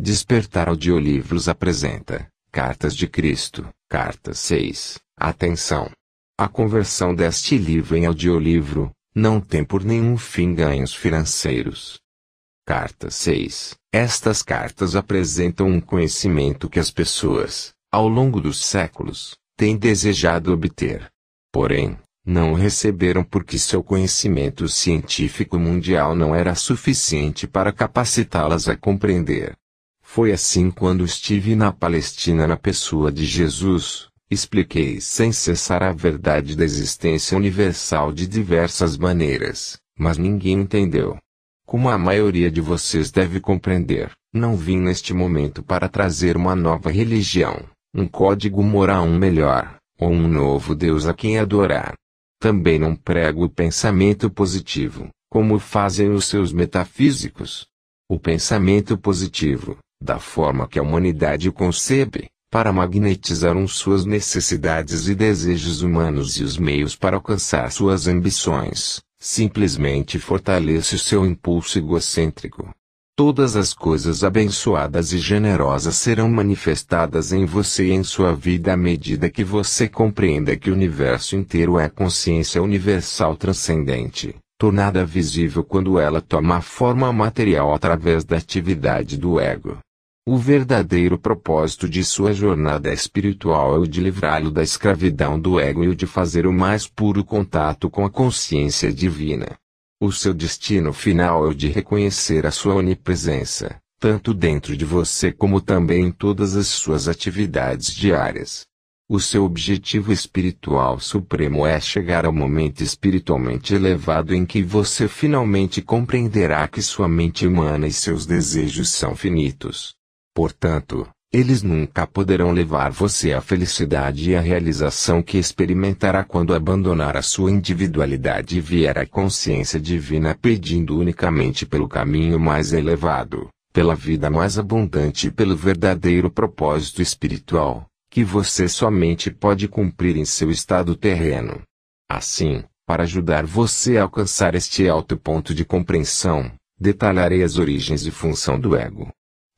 Despertar ao apresenta Cartas de Cristo, Carta 6. Atenção! A conversão deste livro em audiolivro não tem por nenhum fim ganhos financeiros. Carta 6. Estas cartas apresentam um conhecimento que as pessoas, ao longo dos séculos, têm desejado obter. Porém, não o receberam porque seu conhecimento científico mundial não era suficiente para capacitá-las a compreender foi assim quando estive na Palestina na pessoa de Jesus, expliquei sem cessar a verdade da existência universal de diversas maneiras, mas ninguém entendeu. Como a maioria de vocês deve compreender, não vim neste momento para trazer uma nova religião, um código moral melhor, ou um novo Deus a quem adorar. Também não prego o pensamento positivo, como fazem os seus metafísicos. O pensamento positivo, da forma que a humanidade concebe, para magnetizaram suas necessidades e desejos humanos e os meios para alcançar suas ambições, simplesmente fortalece seu impulso egocêntrico. Todas as coisas abençoadas e generosas serão manifestadas em você e em sua vida à medida que você compreenda que o universo inteiro é consciência universal transcendente, tornada visível quando ela toma forma material através da atividade do ego. O verdadeiro propósito de sua jornada espiritual é o de livrá-lo da escravidão do ego e o de fazer o mais puro contato com a consciência divina. O seu destino final é o de reconhecer a sua onipresença, tanto dentro de você como também em todas as suas atividades diárias. O seu objetivo espiritual supremo é chegar ao momento espiritualmente elevado em que você finalmente compreenderá que sua mente humana e seus desejos são finitos Portanto, eles nunca poderão levar você à felicidade e à realização que experimentará quando abandonar a sua individualidade e vier à consciência divina pedindo unicamente pelo caminho mais elevado, pela vida mais abundante e pelo verdadeiro propósito espiritual, que você somente pode cumprir em seu estado terreno. Assim, para ajudar você a alcançar este alto ponto de compreensão, detalharei as origens e função do ego.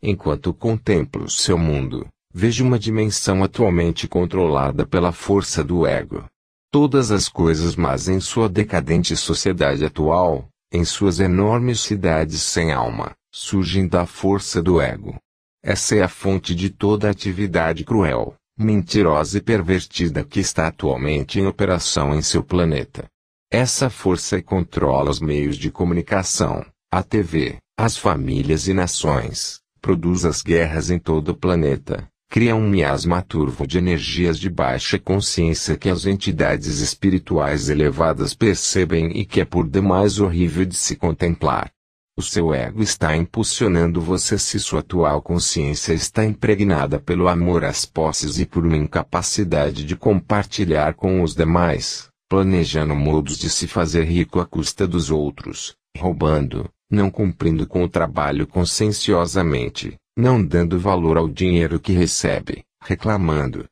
Enquanto contemplo seu mundo, vejo uma dimensão atualmente controlada pela força do ego. Todas as coisas mas em sua decadente sociedade atual, em suas enormes cidades sem alma, surgem da força do ego. Essa é a fonte de toda a atividade cruel, mentirosa e pervertida que está atualmente em operação em seu planeta. Essa força controla os meios de comunicação, a TV, as famílias e nações, produz as guerras em todo o planeta, cria um miasma turvo de energias de baixa consciência que as entidades espirituais elevadas percebem e que é por demais horrível de se contemplar. O seu ego está impulsionando você se sua atual consciência está impregnada pelo amor às posses e por uma incapacidade de compartilhar com os demais, planejando modos de se fazer rico à custa dos outros, roubando, não cumprindo com o trabalho conscienciosamente, não dando valor ao dinheiro que recebe, reclamando,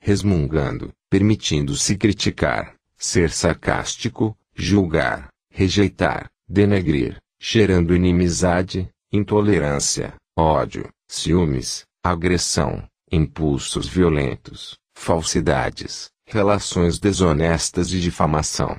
resmungando, permitindo-se criticar, ser sarcástico, julgar, rejeitar, denegrir, gerando inimizade, intolerância, ódio, ciúmes, agressão, impulsos violentos, falsidades, relações desonestas e difamação.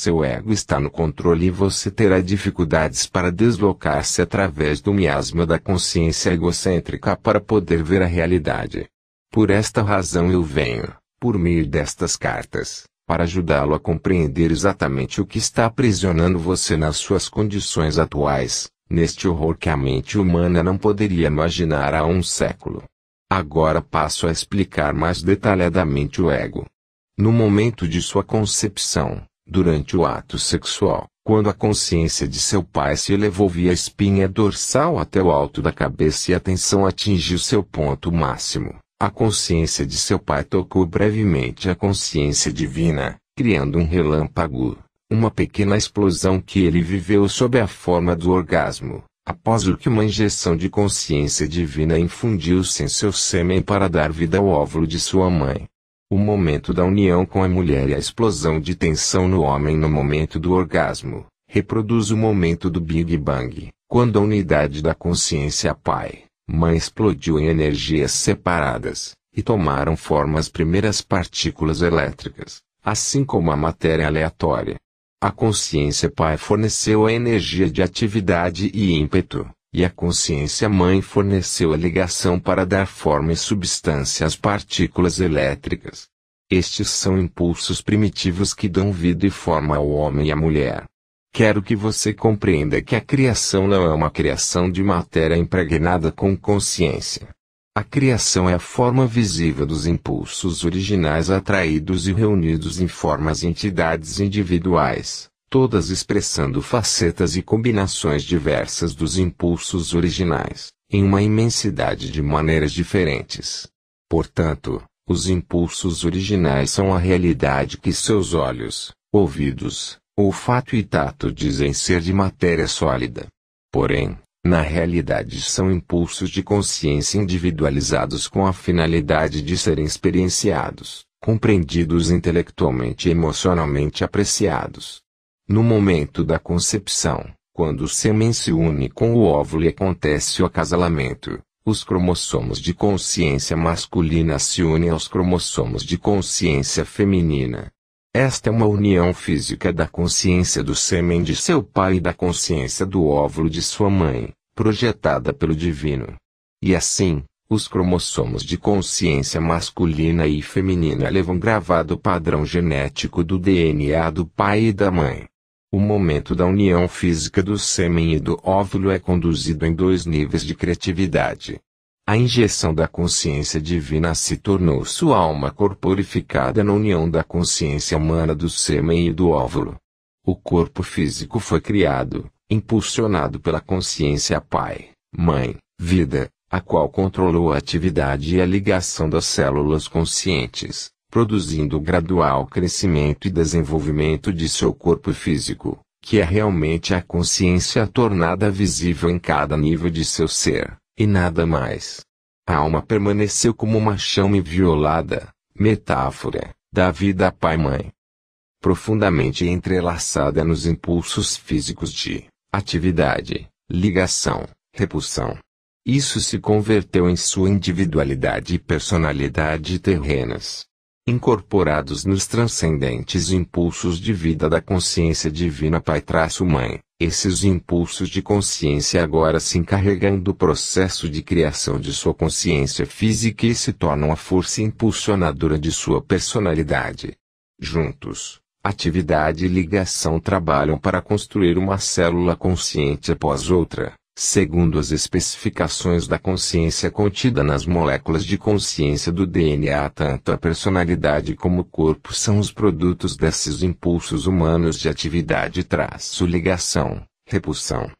Seu ego está no controle e você terá dificuldades para deslocar-se através do miasma da consciência egocêntrica para poder ver a realidade. Por esta razão eu venho, por meio destas cartas, para ajudá-lo a compreender exatamente o que está aprisionando você nas suas condições atuais, neste horror que a mente humana não poderia imaginar há um século. Agora passo a explicar mais detalhadamente o ego. No momento de sua concepção, durante o ato sexual, quando a consciência de seu pai se elevou via espinha dorsal até o alto da cabeça e a tensão atingiu seu ponto máximo. A consciência de seu pai tocou brevemente a consciência divina, criando um relâmpago, uma pequena explosão que ele viveu sob a forma do orgasmo, após o que uma injeção de consciência divina infundiu-se em seu sêmen para dar vida ao óvulo de sua mãe. O momento da união com a mulher e a explosão de tensão no homem no momento do orgasmo, reproduz o momento do Big Bang, quando a unidade da consciência pai, mãe explodiu em energias separadas, e tomaram forma as primeiras partículas elétricas, assim como a matéria aleatória. A consciência pai forneceu a energia de atividade e ímpeto, e a consciência mãe forneceu a ligação para dar forma e substância às partículas elétricas. Estes são impulsos primitivos que dão vida e forma ao homem e à mulher. Quero que você compreenda que a criação não é uma criação de matéria impregnada com consciência. A criação é a forma visível dos impulsos originais atraídos e reunidos em formas e entidades individuais todas expressando facetas e combinações diversas dos impulsos originais, em uma imensidade de maneiras diferentes. Portanto, os impulsos originais são a realidade que seus olhos, ouvidos, olfato e tato dizem ser de matéria sólida. Porém, na realidade são impulsos de consciência individualizados com a finalidade de serem experienciados, compreendidos intelectualmente e emocionalmente apreciados. No momento da concepção, quando o sêmen se une com o óvulo e acontece o acasalamento, os cromossomos de consciência masculina se unem aos cromossomos de consciência feminina. Esta é uma união física da consciência do sêmen de seu pai e da consciência do óvulo de sua mãe, projetada pelo divino. E assim, os cromossomos de consciência masculina e feminina levam gravado o padrão genético do DNA do pai e da mãe. O momento da união física do sêmen e do óvulo é conduzido em dois níveis de criatividade. A injeção da consciência divina se tornou sua alma corporificada na união da consciência humana do sêmen e do óvulo. O corpo físico foi criado, impulsionado pela consciência pai, mãe, vida, a qual controlou a atividade e a ligação das células conscientes produzindo gradual crescimento e desenvolvimento de seu corpo físico, que é realmente a consciência tornada visível em cada nível de seu ser, e nada mais. A alma permaneceu como uma chama inviolada, metáfora, da vida pai-mãe. Profundamente entrelaçada nos impulsos físicos de atividade, ligação, repulsão. Isso se converteu em sua individualidade e personalidade terrenas incorporados nos transcendentes impulsos de vida da consciência divina Pai-Mãe, esses impulsos de consciência agora se encarregam do processo de criação de sua consciência física e se tornam a força impulsionadora de sua personalidade. Juntos, atividade e ligação trabalham para construir uma célula consciente após outra, segundo as especificações da consciência contida nas moléculas de consciência do DNA, tanto a personalidade como o corpo são os produtos desses impulsos humanos de atividade traço ligação, repulsão.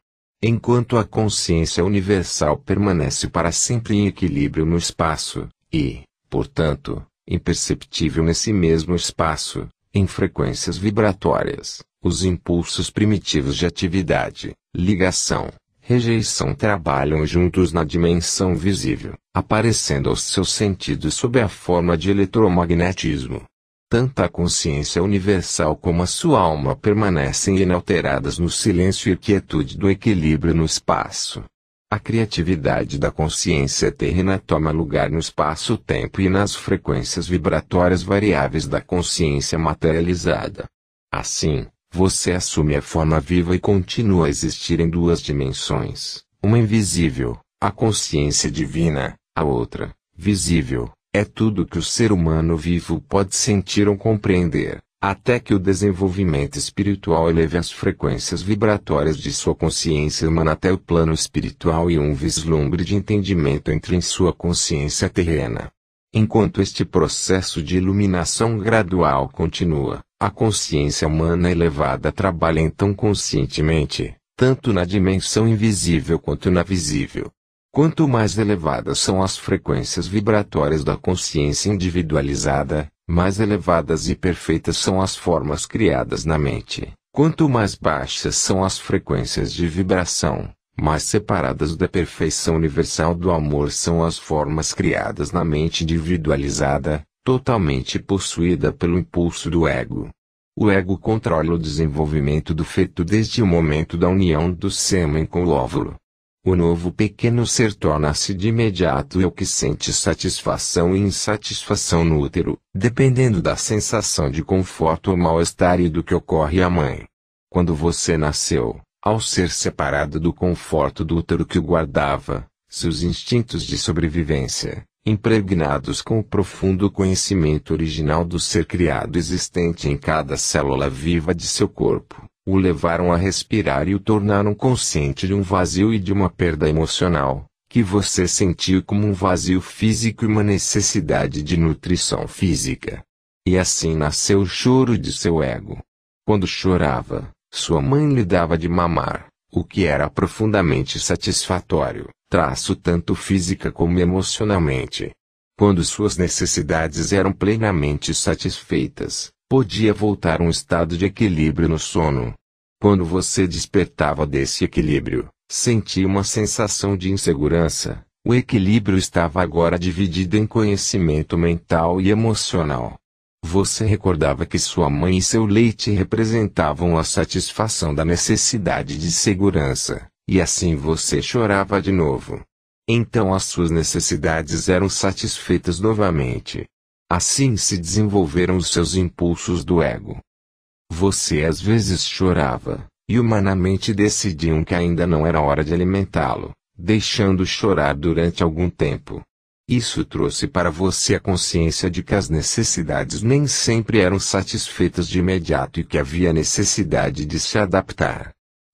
Enquanto a consciência universal permanece para sempre em equilíbrio no espaço, e, portanto, imperceptível nesse mesmo espaço, em frequências vibratórias, os impulsos primitivos de atividade, ligação, rejeição trabalham juntos na dimensão visível, aparecendo aos seus sentidos sob a forma de eletromagnetismo. Tanto a consciência universal como a sua alma permanecem inalteradas no silêncio e quietude do equilíbrio no espaço. A criatividade da consciência terrena toma lugar no espaço-tempo e nas frequências vibratórias variáveis da consciência materializada. Assim, você assume a forma viva e continua a existir em duas dimensões, uma invisível, a consciência divina, a outra, visível, é tudo que o ser humano vivo pode sentir ou compreender, até que o desenvolvimento espiritual eleve as frequências vibratórias de sua consciência humana até o plano espiritual e um vislumbre de entendimento entre em sua consciência terrena. Enquanto este processo de iluminação gradual continua, a consciência humana elevada trabalha então conscientemente, tanto na dimensão invisível quanto na visível. Quanto mais elevadas são as frequências vibratórias da consciência individualizada, mais elevadas e perfeitas são as formas criadas na mente. Quanto mais baixas são as frequências de vibração, mais separadas da perfeição universal do amor são as formas criadas na mente individualizada, totalmente possuída pelo impulso do ego. O ego controla o desenvolvimento do feto desde o momento da união do sêmen com o óvulo. O novo pequeno ser torna-se de imediato o que sente satisfação e insatisfação no útero, dependendo da sensação de conforto ou mal-estar e do que ocorre à mãe. Quando você nasceu, ao ser separado do conforto do útero que o guardava, seus instintos de sobrevivência, impregnados com o profundo conhecimento original do ser criado existente em cada célula viva de seu corpo, o levaram a respirar e o tornaram consciente de um vazio e de uma perda emocional, que você sentiu como um vazio físico e uma necessidade de nutrição física. E assim nasceu o choro de seu ego. Quando chorava, sua mãe lhe dava de mamar, o que era profundamente satisfatório traço tanto física como emocionalmente. Quando suas necessidades eram plenamente satisfeitas, podia voltar a um estado de equilíbrio no sono. Quando você despertava desse equilíbrio, sentia uma sensação de insegurança. O equilíbrio estava agora dividido em conhecimento mental e emocional. Você recordava que sua mãe e seu leite representavam a satisfação da necessidade de segurança. E assim você chorava de novo. Então as suas necessidades eram satisfeitas novamente. Assim se desenvolveram os seus impulsos do ego. Você às vezes chorava, e humanamente decidiam que ainda não era hora de alimentá-lo, deixando chorar durante algum tempo. Isso trouxe para você a consciência de que as necessidades nem sempre eram satisfeitas de imediato e que havia necessidade de se adaptar.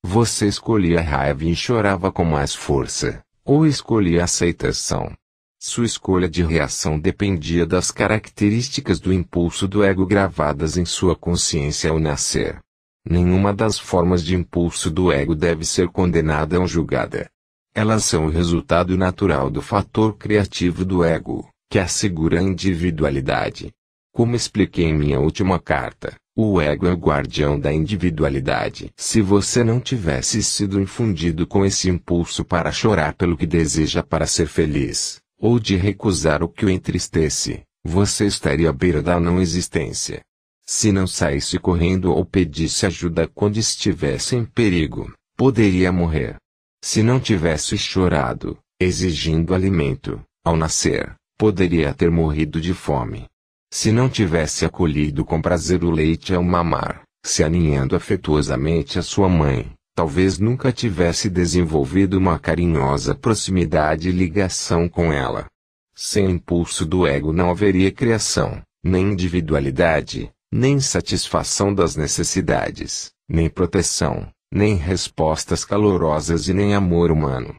Você escolhia a raiva e chorava com mais força, ou escolhia a aceitação. Sua escolha de reação dependia das características do impulso do ego gravadas em sua consciência ao nascer. Nenhuma das formas de impulso do ego deve ser condenada ou julgada. Elas são o resultado natural do fator criativo do ego, que assegura a individualidade. Como expliquei em minha última carta, o ego é o guardião da individualidade. Se você não tivesse sido infundido com esse impulso para chorar pelo que deseja para ser feliz, ou de recusar o que o entristece, você estaria à beira da não existência. Se não saísse correndo ou pedisse ajuda quando estivesse em perigo, poderia morrer. Se não tivesse chorado, exigindo alimento, ao nascer, poderia ter morrido de fome. Se não tivesse acolhido com prazer o leite ao mamar, se aninhando afetuosamente a sua mãe, talvez nunca tivesse desenvolvido uma carinhosa proximidade e ligação com ela. Sem impulso do ego não haveria criação, nem individualidade, nem satisfação das necessidades, nem proteção, nem respostas calorosas e nem amor humano.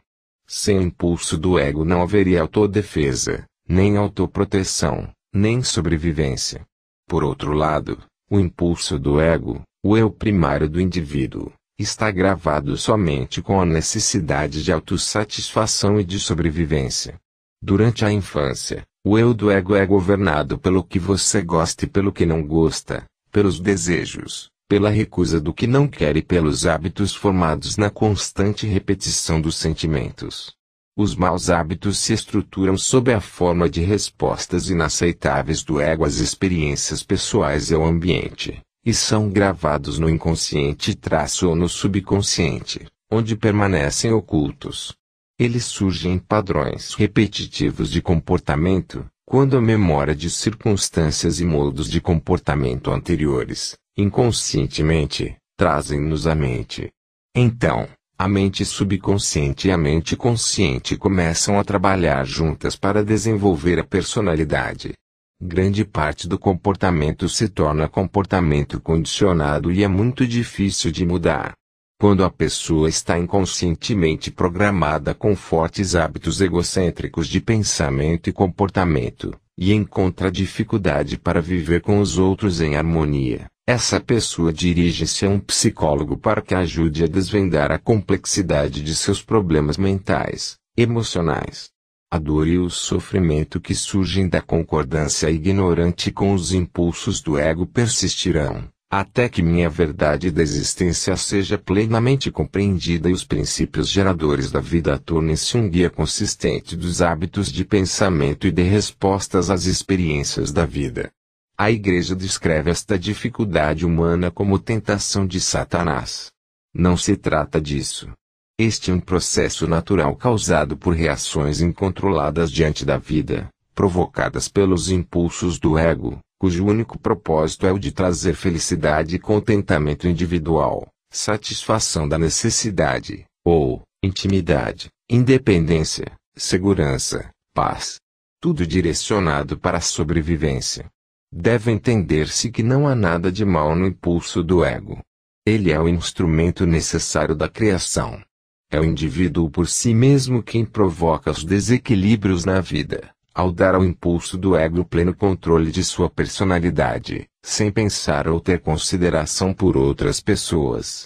Sem impulso do ego não haveria autodefesa, nem autoproteção, nem sobrevivência. Por outro lado, o impulso do ego, o eu primário do indivíduo, está gravado somente com a necessidade de autossatisfação e de sobrevivência. Durante a infância, o eu do ego é governado pelo que você gosta e pelo que não gosta, pelos desejos, pela recusa do que não quer e pelos hábitos formados na constante repetição dos sentimentos. Os maus hábitos se estruturam sob a forma de respostas inaceitáveis do ego às experiências pessoais e ao ambiente, e são gravados no inconsciente traço ou no subconsciente, onde permanecem ocultos. Eles surgem em padrões repetitivos de comportamento, quando a memória de circunstâncias e modos de comportamento anteriores, inconscientemente, trazem-nos à mente. Então, a mente subconsciente e a mente consciente começam a trabalhar juntas para desenvolver a personalidade. Grande parte do comportamento se torna comportamento condicionado e é muito difícil de mudar. Quando a pessoa está inconscientemente programada com fortes hábitos egocêntricos de pensamento e comportamento, e encontra dificuldade para viver com os outros em harmonia, essa pessoa dirige-se a um psicólogo para que ajude a desvendar a complexidade de seus problemas mentais, emocionais. A dor e o sofrimento que surgem da concordância ignorante com os impulsos do ego persistirão, até que minha verdade da existência seja plenamente compreendida e os princípios geradores da vida tornem-se um guia consistente dos hábitos de pensamento e de respostas às experiências da vida. A Igreja descreve esta dificuldade humana como tentação de Satanás. Não se trata disso. Este é um processo natural causado por reações incontroladas diante da vida, provocadas pelos impulsos do ego, cujo único propósito é o de trazer felicidade e contentamento individual, satisfação da necessidade, ou, intimidade, independência, segurança, paz. Tudo direcionado para a sobrevivência deve entender-se que não há nada de mal no impulso do ego. Ele é o instrumento necessário da criação. É o indivíduo por si mesmo quem provoca os desequilíbrios na vida, ao dar ao impulso do ego pleno controle de sua personalidade, sem pensar ou ter consideração por outras pessoas.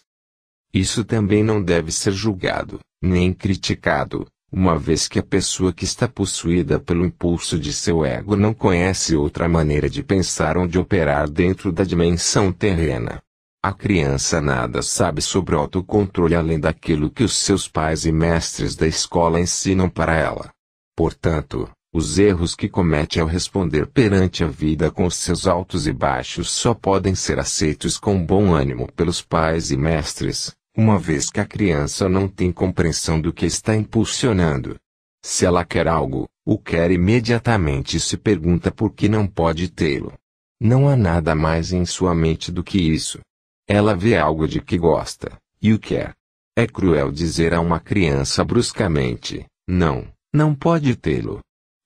Isso também não deve ser julgado, nem criticado, uma vez que a pessoa que está possuída pelo impulso de seu ego não conhece outra maneira de pensar ou de operar dentro da dimensão terrena. A criança nada sabe sobre autocontrole além daquilo que os seus pais e mestres da escola ensinam para ela. Portanto, os erros que comete ao responder perante a vida com seus altos e baixos só podem ser aceitos com bom ânimo pelos pais e mestres, uma vez que a criança não tem compreensão do que está impulsionando. Se ela quer algo, o quer imediatamente e se pergunta por que não pode tê-lo. Não há nada mais em sua mente do que isso. Ela vê algo de que gosta, e o quer. É cruel dizer a uma criança bruscamente, não, não pode tê-lo.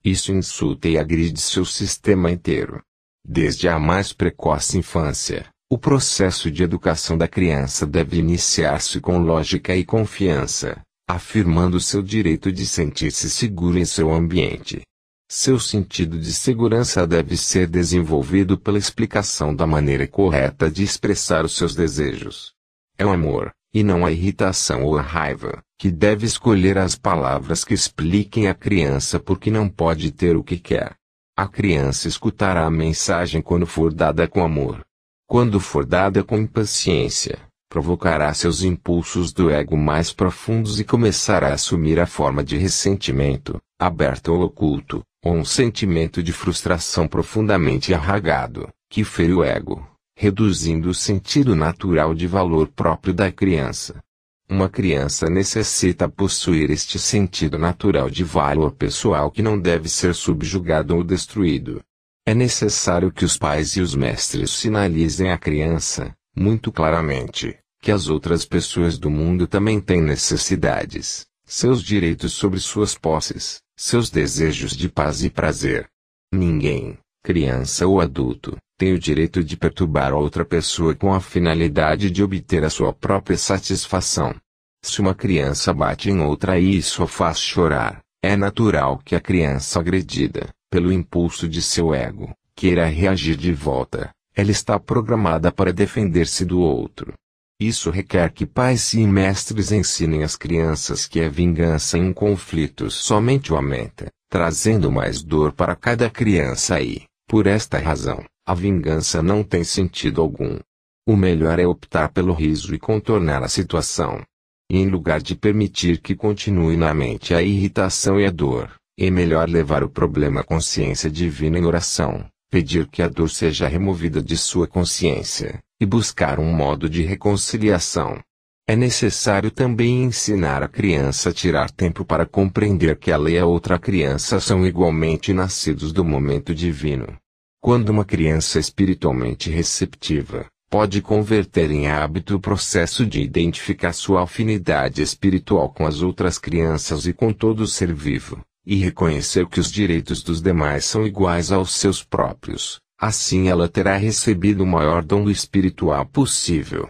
Isso insulta e agride seu sistema inteiro. Desde a mais precoce infância, o processo de educação da criança deve iniciar-se com lógica e confiança, afirmando seu direito de sentir-se seguro em seu ambiente. Seu sentido de segurança deve ser desenvolvido pela explicação da maneira correta de expressar os seus desejos. É o amor, e não a irritação ou a raiva, que deve escolher as palavras que expliquem à criança porque não pode ter o que quer. A criança escutará a mensagem quando for dada com amor quando for dada com impaciência, provocará seus impulsos do ego mais profundos e começará a assumir a forma de ressentimento, aberto ou oculto, ou um sentimento de frustração profundamente arragado, que fere o ego, reduzindo o sentido natural de valor próprio da criança. Uma criança necessita possuir este sentido natural de valor pessoal que não deve ser subjugado ou destruído, é necessário que os pais e os mestres sinalizem à criança, muito claramente, que as outras pessoas do mundo também têm necessidades, seus direitos sobre suas posses, seus desejos de paz e prazer. Ninguém, criança ou adulto, tem o direito de perturbar outra pessoa com a finalidade de obter a sua própria satisfação. Se uma criança bate em outra e isso a faz chorar, é natural que a criança agredida, pelo impulso de seu ego, queira reagir de volta, ela está programada para defender-se do outro. Isso requer que pais e mestres ensinem às crianças que a vingança em um conflito somente aumenta, trazendo mais dor para cada criança e, por esta razão, a vingança não tem sentido algum. O melhor é optar pelo riso e contornar a situação. Em lugar de permitir que continue na mente a irritação e a dor, é melhor levar o problema à consciência divina em oração, pedir que a dor seja removida de sua consciência, e buscar um modo de reconciliação. É necessário também ensinar a criança a tirar tempo para compreender que ela e a outra criança são igualmente nascidos do momento divino. Quando uma criança espiritualmente receptiva, pode converter em hábito o processo de identificar sua afinidade espiritual com as outras crianças e com todo ser vivo, e reconhecer que os direitos dos demais são iguais aos seus próprios, assim ela terá recebido o maior dom espiritual possível.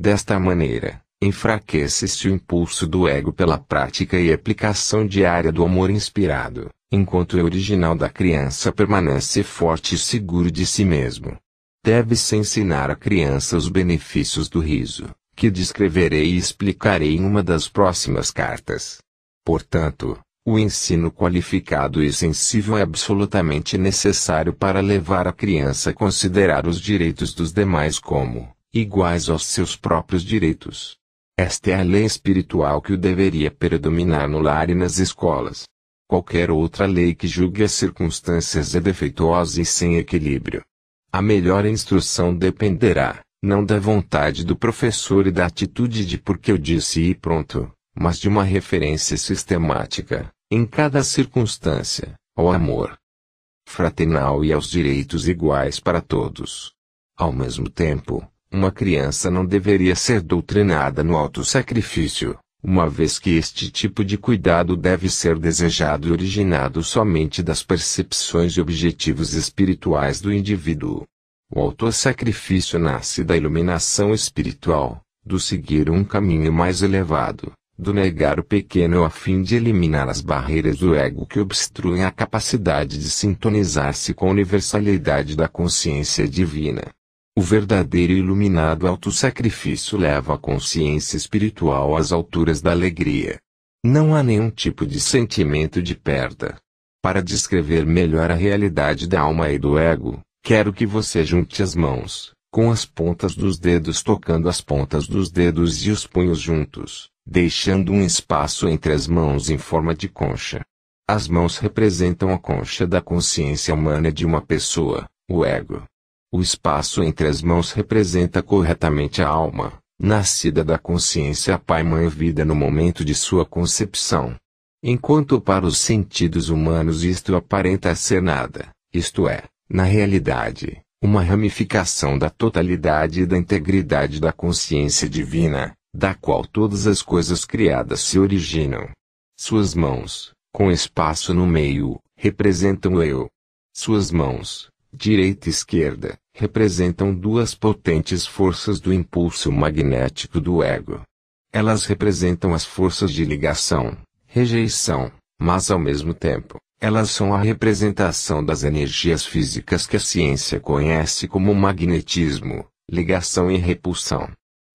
Desta maneira, enfraquece-se o impulso do ego pela prática e aplicação diária do amor inspirado, enquanto o original da criança permanece forte e seguro de si mesmo. Deve-se ensinar à criança os benefícios do riso, que descreverei e explicarei em uma das próximas cartas. Portanto, o ensino qualificado e sensível é absolutamente necessário para levar a criança a considerar os direitos dos demais como iguais aos seus próprios direitos. Esta é a lei espiritual que o deveria predominar no lar e nas escolas. Qualquer outra lei que julgue as circunstâncias é defeituosa e sem equilíbrio. A melhor instrução dependerá, não da vontade do professor e da atitude de porque eu disse e pronto, mas de uma referência sistemática em cada circunstância, ao amor fraternal e aos direitos iguais para todos. Ao mesmo tempo, uma criança não deveria ser doutrinada no autossacrifício, uma vez que este tipo de cuidado deve ser desejado e originado somente das percepções e objetivos espirituais do indivíduo. O autossacrifício nasce da iluminação espiritual, do seguir um caminho mais elevado, do negar o pequeno a fim de eliminar as barreiras do ego que obstruem a capacidade de sintonizar-se com a universalidade da consciência divina. O verdadeiro e iluminado autossacrifício leva a consciência espiritual às alturas da alegria. Não há nenhum tipo de sentimento de perda. Para descrever melhor a realidade da alma e do ego, quero que você junte as mãos, com as pontas dos dedos tocando as pontas dos dedos e os punhos juntos deixando um espaço entre as mãos em forma de concha. As mãos representam a concha da consciência humana de uma pessoa, o ego. O espaço entre as mãos representa corretamente a alma, nascida da consciência pai-mãe vida no momento de sua concepção. Enquanto para os sentidos humanos isto aparenta ser nada, isto é, na realidade, uma ramificação da totalidade e da integridade da consciência divina, da qual todas as coisas criadas se originam. Suas mãos, com espaço no meio, representam o eu. Suas mãos, direita e esquerda, representam duas potentes forças do impulso magnético do ego. Elas representam as forças de ligação, rejeição, mas ao mesmo tempo, elas são a representação das energias físicas que a ciência conhece como magnetismo, ligação e repulsão.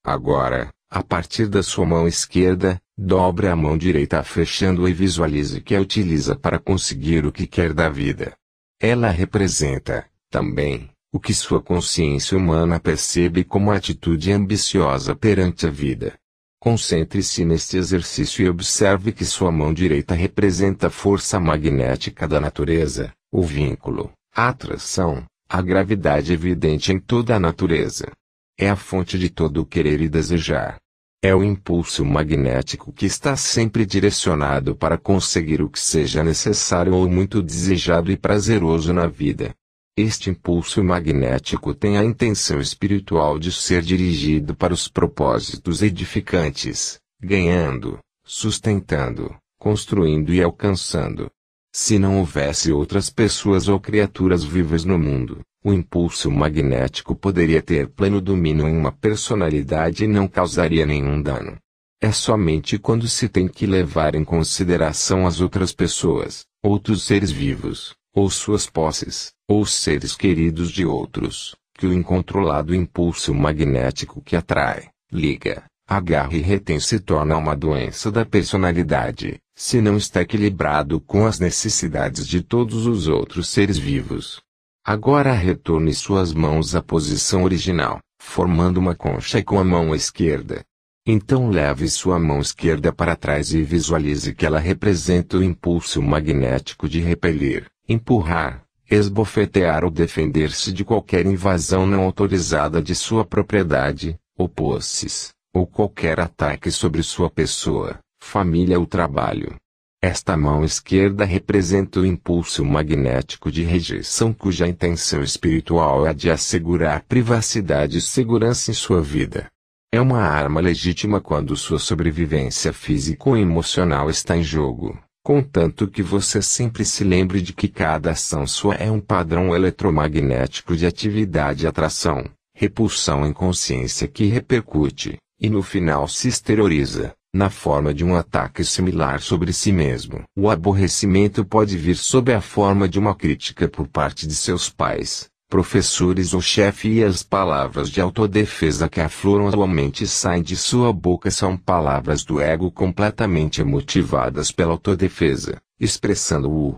Agora, a partir da sua mão esquerda, dobre a mão direita fechando-a e visualize que a utiliza para conseguir o que quer da vida. Ela representa, também, o que sua consciência humana percebe como atitude ambiciosa perante a vida. Concentre-se neste exercício e observe que sua mão direita representa a força magnética da natureza, o vínculo, a atração, a gravidade evidente em toda a natureza. É a fonte de todo o querer e desejar. É o impulso magnético que está sempre direcionado para conseguir o que seja necessário ou muito desejado e prazeroso na vida. Este impulso magnético tem a intenção espiritual de ser dirigido para os propósitos edificantes, ganhando, sustentando, construindo e alcançando. Se não houvesse outras pessoas ou criaturas vivas no mundo, o impulso magnético poderia ter pleno domínio em uma personalidade e não causaria nenhum dano. É somente quando se tem que levar em consideração as outras pessoas, outros seres vivos, ou suas posses, ou seres queridos de outros, que o incontrolado impulso magnético que atrai, liga, a garra e retém se torna uma doença da personalidade, se não está equilibrado com as necessidades de todos os outros seres vivos. Agora retorne suas mãos à posição original, formando uma concha com a mão esquerda. Então leve sua mão esquerda para trás e visualize que ela representa o impulso magnético de repelir, empurrar, esbofetear ou defender-se de qualquer invasão não autorizada de sua propriedade, ou posses ou qualquer ataque sobre sua pessoa, família ou trabalho. Esta mão esquerda representa o impulso magnético de rejeição cuja intenção espiritual é a de assegurar privacidade e segurança em sua vida. É uma arma legítima quando sua sobrevivência física ou emocional está em jogo, contanto que você sempre se lembre de que cada ação sua é um padrão eletromagnético de atividade e atração, repulsão em consciência que repercute, e no final se exterioriza, na forma de um ataque similar sobre si mesmo. O aborrecimento pode vir sob a forma de uma crítica por parte de seus pais, professores ou chefe e as palavras de autodefesa que afloram anualmente mente saem de sua boca são palavras do ego completamente motivadas pela autodefesa, expressando o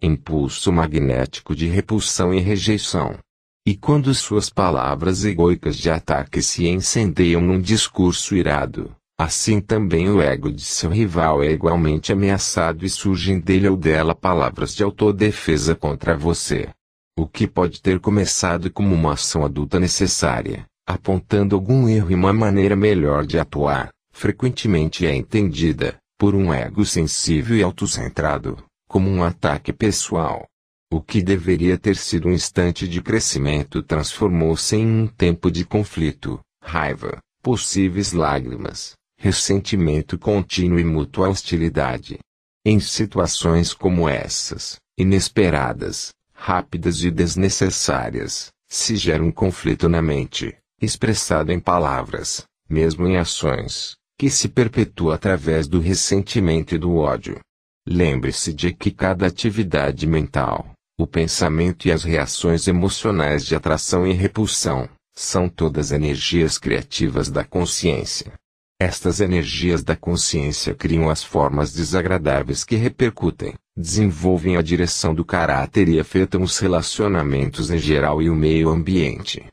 impulso magnético de repulsão e rejeição. E quando suas palavras egoicas de ataque se incendeiam num discurso irado, assim também o ego de seu rival é igualmente ameaçado e surgem dele ou dela palavras de autodefesa contra você. O que pode ter começado como uma ação adulta necessária, apontando algum erro e uma maneira melhor de atuar, frequentemente é entendida, por um ego sensível e autocentrado, como um ataque pessoal. O que deveria ter sido um instante de crescimento transformou-se em um tempo de conflito, raiva, possíveis lágrimas, ressentimento contínuo e mútua hostilidade. Em situações como essas, inesperadas, rápidas e desnecessárias, se gera um conflito na mente, expressado em palavras, mesmo em ações, que se perpetua através do ressentimento e do ódio. Lembre-se de que cada atividade mental, o pensamento e as reações emocionais de atração e repulsão são todas energias criativas da consciência. Estas energias da consciência criam as formas desagradáveis que repercutem, desenvolvem a direção do caráter e afetam os relacionamentos em geral e o meio ambiente.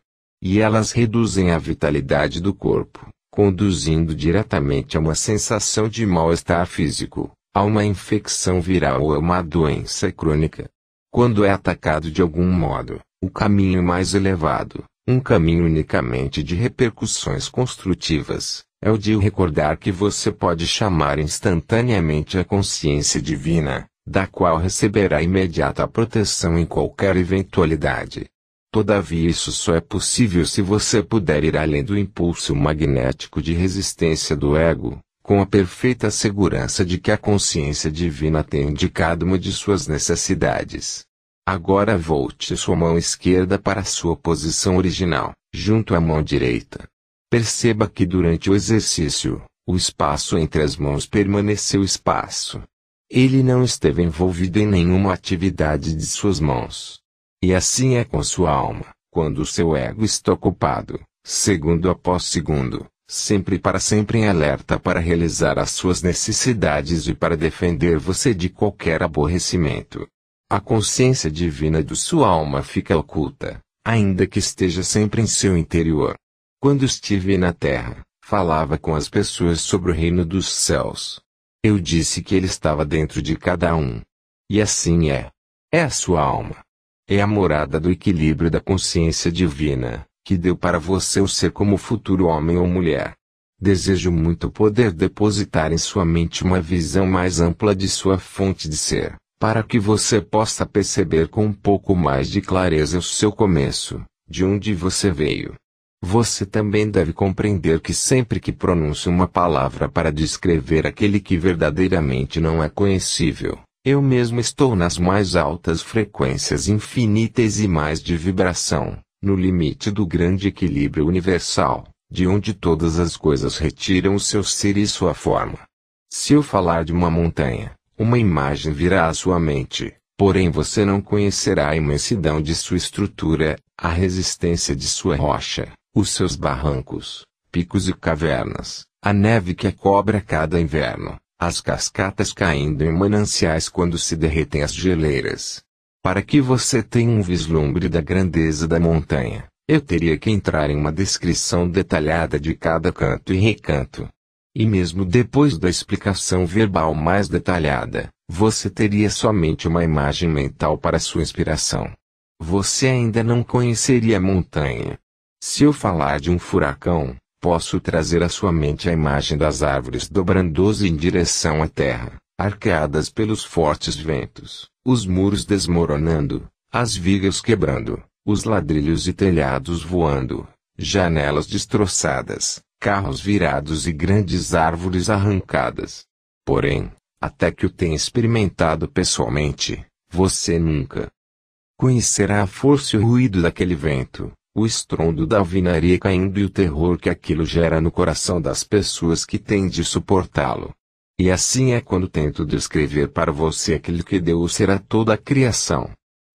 E elas reduzem a vitalidade do corpo, conduzindo diretamente a uma sensação de mal-estar físico, a uma infecção viral ou a uma doença crônica. Quando é atacado de algum modo, o caminho mais elevado, um caminho unicamente de repercussões construtivas, é o de recordar que você pode chamar instantaneamente a consciência divina, da qual receberá imediata proteção em qualquer eventualidade. Todavia, isso só é possível se você puder ir além do impulso magnético de resistência do ego, com a perfeita segurança de que a consciência divina tem indicado uma de suas necessidades. Agora volte sua mão esquerda para sua posição original, junto à mão direita. Perceba que durante o exercício, o espaço entre as mãos permaneceu espaço. Ele não esteve envolvido em nenhuma atividade de suas mãos. E assim é com sua alma, quando o seu ego está ocupado, segundo após segundo, sempre para sempre em alerta para realizar as suas necessidades e para defender você de qualquer aborrecimento. A consciência divina de sua alma fica oculta, ainda que esteja sempre em seu interior. Quando estive na terra, falava com as pessoas sobre o reino dos céus. Eu disse que ele estava dentro de cada um. E assim é. É a sua alma. É a morada do equilíbrio da consciência divina que deu para você o ser como futuro homem ou mulher. Desejo muito poder depositar em sua mente uma visão mais ampla de sua fonte de ser, para que você possa perceber com um pouco mais de clareza o seu começo, de onde você veio. Você também deve compreender que sempre que pronuncio uma palavra para descrever aquele que verdadeiramente não é conhecível, eu mesmo estou nas mais altas frequências infinitas e mais de vibração, no limite do grande equilíbrio universal, de onde todas as coisas retiram o seu ser e sua forma. Se eu falar de uma montanha, uma imagem virá à sua mente, porém você não conhecerá a imensidão de sua estrutura, a resistência de sua rocha, os seus barrancos, picos e cavernas, a neve que a cobra cada inverno, as cascatas caindo em mananciais quando se derretem as geleiras, para que você tenha um vislumbre da grandeza da montanha, eu teria que entrar em uma descrição detalhada de cada canto e recanto. E mesmo depois da explicação verbal mais detalhada, você teria somente uma imagem mental para sua inspiração. Você ainda não conheceria a montanha. Se eu falar de um furacão, posso trazer à sua mente a imagem das árvores dobrando-se em direção à terra, arqueadas pelos fortes ventos, os muros desmoronando, as vigas quebrando, os ladrilhos e telhados voando, janelas destroçadas, carros virados e grandes árvores arrancadas. Porém, até que o tenha experimentado pessoalmente, você nunca conhecerá a força e o ruído daquele vento, o estrondo da alvinaria caindo e o terror que aquilo gera no coração das pessoas que têm de suportá-lo. E assim é quando tento descrever para você aquilo que Deus será toda a criação.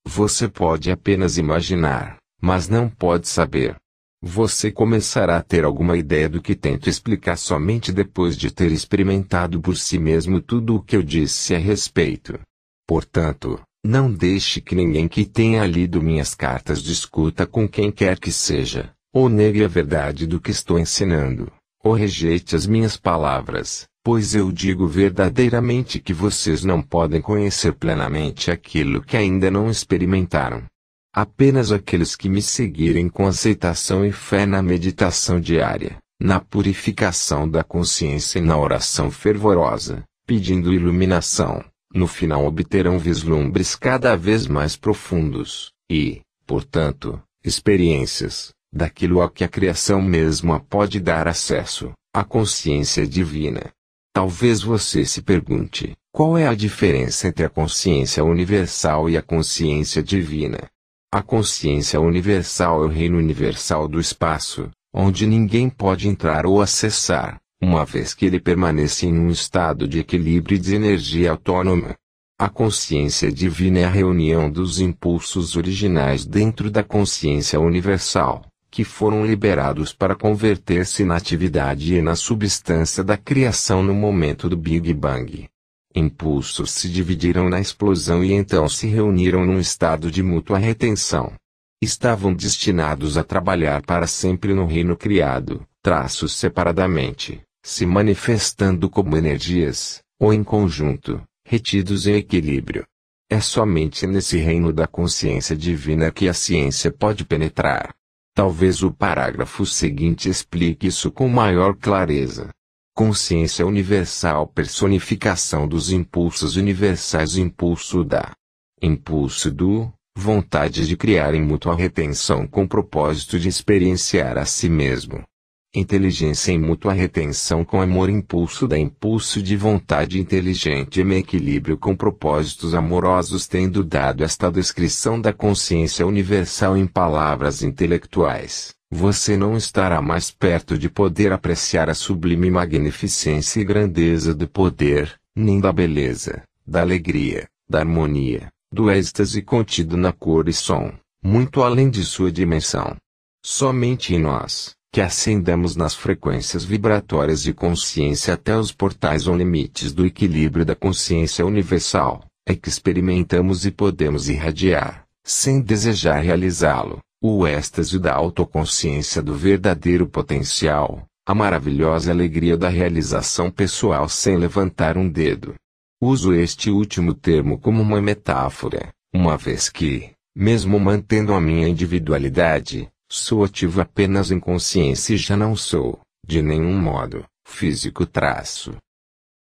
Você pode apenas imaginar, mas não pode saber. Você começará a ter alguma ideia do que tento explicar somente depois de ter experimentado por si mesmo tudo o que eu disse a respeito. Portanto, não deixe que ninguém que tenha lido minhas cartas discuta com quem quer que seja, ou negue a verdade do que estou ensinando, ou rejeite as minhas palavras. Pois eu digo verdadeiramente que vocês não podem conhecer plenamente aquilo que ainda não experimentaram. Apenas aqueles que me seguirem com aceitação e fé na meditação diária, na purificação da consciência e na oração fervorosa, pedindo iluminação, no final obterão vislumbres cada vez mais profundos, e, portanto, experiências, daquilo a que a criação mesma pode dar acesso, a consciência divina. Talvez você se pergunte, qual é a diferença entre a consciência universal e a consciência divina? A consciência universal é o reino universal do espaço, onde ninguém pode entrar ou acessar, uma vez que ele permanece em um estado de equilíbrio e de energia autônoma. A consciência divina é a reunião dos impulsos originais dentro da consciência universal, que foram liberados para converter-se na atividade e na substância da criação no momento do Big Bang. Impulsos se dividiram na explosão e então se reuniram num estado de mútua retenção. Estavam destinados a trabalhar para sempre no reino criado, traços separadamente, se manifestando como energias, ou em conjunto, retidos em equilíbrio. É somente nesse reino da consciência divina que a ciência pode penetrar. Talvez o parágrafo seguinte explique isso com maior clareza. Consciência universal personificação dos impulsos universais impulso da impulso do vontade de criar em mútua retenção com propósito de experienciar a si mesmo. Inteligência em mútua retenção com amor impulso da impulso de vontade inteligente e equilíbrio com propósitos amorosos tendo dado esta descrição da consciência universal em palavras intelectuais, você não estará mais perto de poder apreciar a sublime magnificência e grandeza do poder, nem da beleza, da alegria, da harmonia, do êxtase contido na cor e som, muito além de sua dimensão. Somente em nós que ascendamos nas frequências vibratórias de consciência até os portais ou limites do equilíbrio da consciência universal, é que experimentamos e podemos irradiar, sem desejar realizá-lo, o êxtase da autoconsciência do verdadeiro potencial, a maravilhosa alegria da realização pessoal sem levantar um dedo. Uso este último termo como uma metáfora, uma vez que, mesmo mantendo a minha individualidade, Sou ativo apenas em consciência e já não sou, de nenhum modo, físico traço.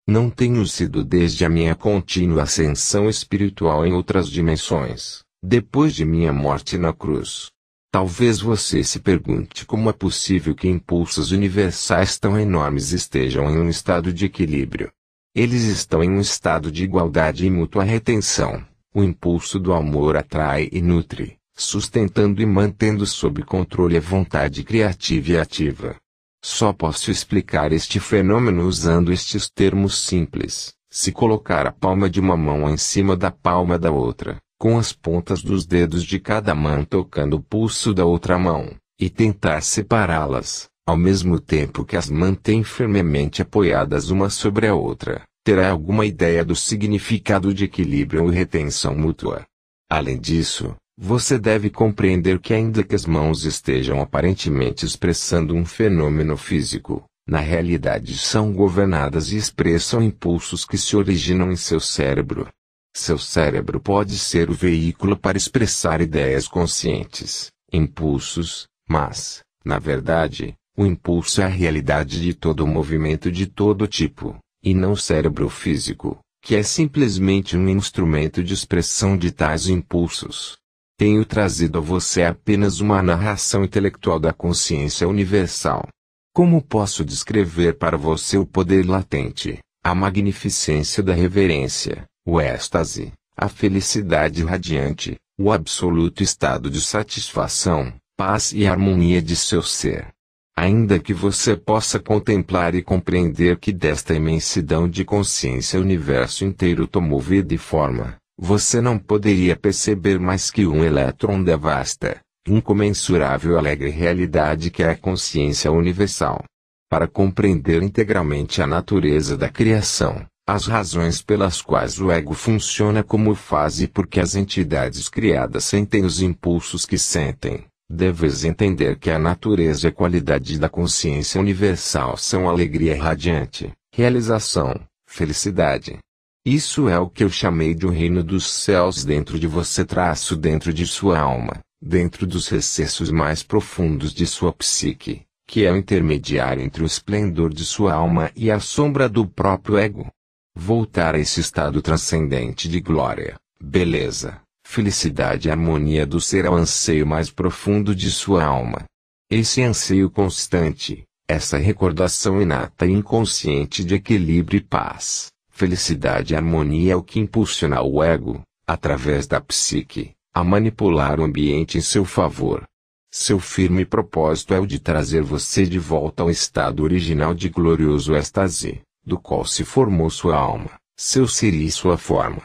Não tenho sido desde a minha contínua ascensão espiritual em outras dimensões, depois de minha morte na cruz. Talvez você se pergunte como é possível que impulsos universais tão enormes estejam em um estado de equilíbrio. Eles estão em um estado de igualdade e mútua retenção. O impulso do amor atrai e nutre, sustentando e mantendo sob controle a vontade criativa e ativa. Só posso explicar este fenômeno usando estes termos simples. Se colocar a palma de uma mão em cima da palma da outra, com as pontas dos dedos de cada mão tocando o pulso da outra mão, e tentar separá-las, ao mesmo tempo que as mantém firmemente apoiadas uma sobre a outra, terá alguma ideia do significado de equilíbrio ou retenção mútua. Além disso, você deve compreender que ainda que as mãos estejam aparentemente expressando um fenômeno físico, na realidade são governadas e expressam impulsos que se originam em seu cérebro. Seu cérebro pode ser o veículo para expressar ideias conscientes, impulsos, mas, na verdade, o impulso é a realidade de todo movimento de todo tipo, e não o cérebro físico, que é simplesmente um instrumento de expressão de tais impulsos tenho trazido a você apenas uma narração intelectual da consciência universal. Como posso descrever para você o poder latente, a magnificência da reverência, o êxtase, a felicidade radiante, o absoluto estado de satisfação, paz e harmonia de seu ser? Ainda que você possa contemplar e compreender que desta imensidão de consciência o universo inteiro tomou vida e forma, você não poderia perceber mais que um elétron devasta, incomensurável alegre realidade que é a consciência universal. Para compreender integralmente a natureza da criação, as razões pelas quais o ego funciona como faz e porque as entidades criadas sentem os impulsos que sentem, deves entender que a natureza e a qualidade da consciência universal são alegria radiante, realização, felicidade, isso é o que eu chamei de o reino dos céus dentro de você traço dentro de sua alma, dentro dos recessos mais profundos de sua psique, que é o intermediário entre o esplendor de sua alma e a sombra do próprio ego. Voltar a esse estado transcendente de glória, beleza, felicidade e harmonia do ser é o anseio mais profundo de sua alma. Esse anseio constante, essa recordação inata e inconsciente de equilíbrio e paz Felicidade e harmonia é o que impulsiona o ego, através da psique, a manipular o ambiente em seu favor. Seu firme propósito é o de trazer você de volta ao estado original de glorioso êxtase, do qual se formou sua alma, seu ser e sua forma.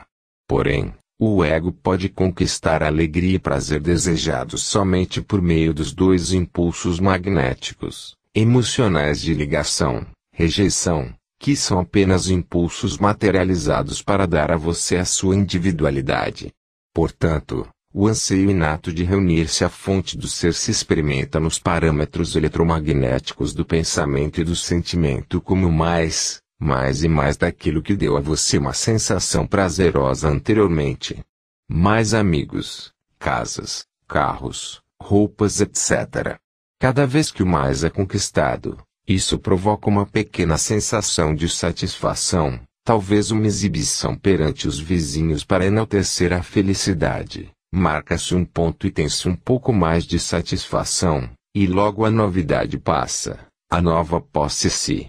Porém, o ego pode conquistar a alegria e prazer desejados somente por meio dos dois impulsos magnéticos, emocionais de ligação, rejeição, que são apenas impulsos materializados para dar a você a sua individualidade. Portanto, o anseio inato de reunir-se à fonte do ser se experimenta nos parâmetros eletromagnéticos do pensamento e do sentimento como mais, mais e mais daquilo que deu a você uma sensação prazerosa anteriormente. Mais amigos, casas, carros, roupas, etc. Cada vez que o mais é conquistado, isso provoca uma pequena sensação de satisfação, talvez uma exibição perante os vizinhos para enaltecer a felicidade. Marca-se um ponto e tem-se um pouco mais de satisfação, e logo a novidade passa, a nova posse se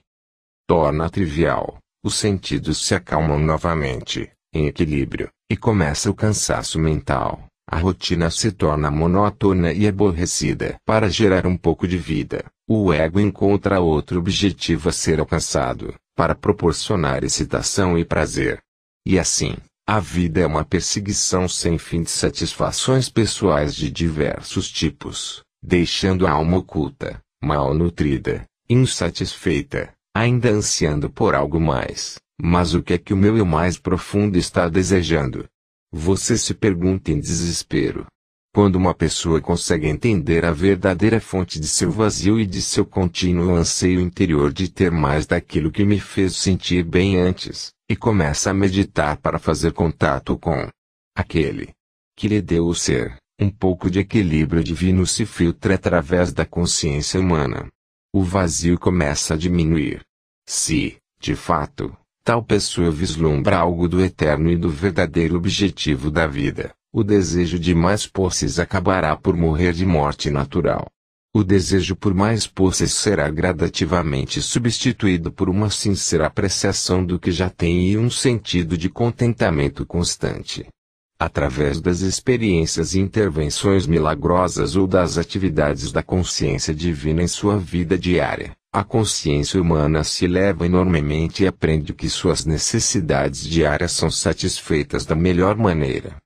torna trivial, os sentidos se acalmam novamente, em equilíbrio, e começa o cansaço mental a rotina se torna monótona e aborrecida. Para gerar um pouco de vida, o ego encontra outro objetivo a ser alcançado, para proporcionar excitação e prazer. E assim, a vida é uma perseguição sem fim de satisfações pessoais de diversos tipos, deixando a alma oculta, mal nutrida, insatisfeita, ainda ansiando por algo mais. Mas o que é que o meu eu mais profundo está desejando? Você se pergunta em desespero. Quando uma pessoa consegue entender a verdadeira fonte de seu vazio e de seu contínuo anseio interior de ter mais daquilo que me fez sentir bem antes, e começa a meditar para fazer contato com aquele que lhe deu o ser, um pouco de equilíbrio divino se filtra através da consciência humana. O vazio começa a diminuir. Se, de fato, Tal pessoa vislumbra algo do eterno e do verdadeiro objetivo da vida. O desejo de mais posses acabará por morrer de morte natural. O desejo por mais posses será gradativamente substituído por uma sincera apreciação do que já tem e um sentido de contentamento constante. Através das experiências e intervenções milagrosas ou das atividades da consciência divina em sua vida diária, a consciência humana se eleva enormemente e aprende que suas necessidades diárias são satisfeitas da melhor maneira.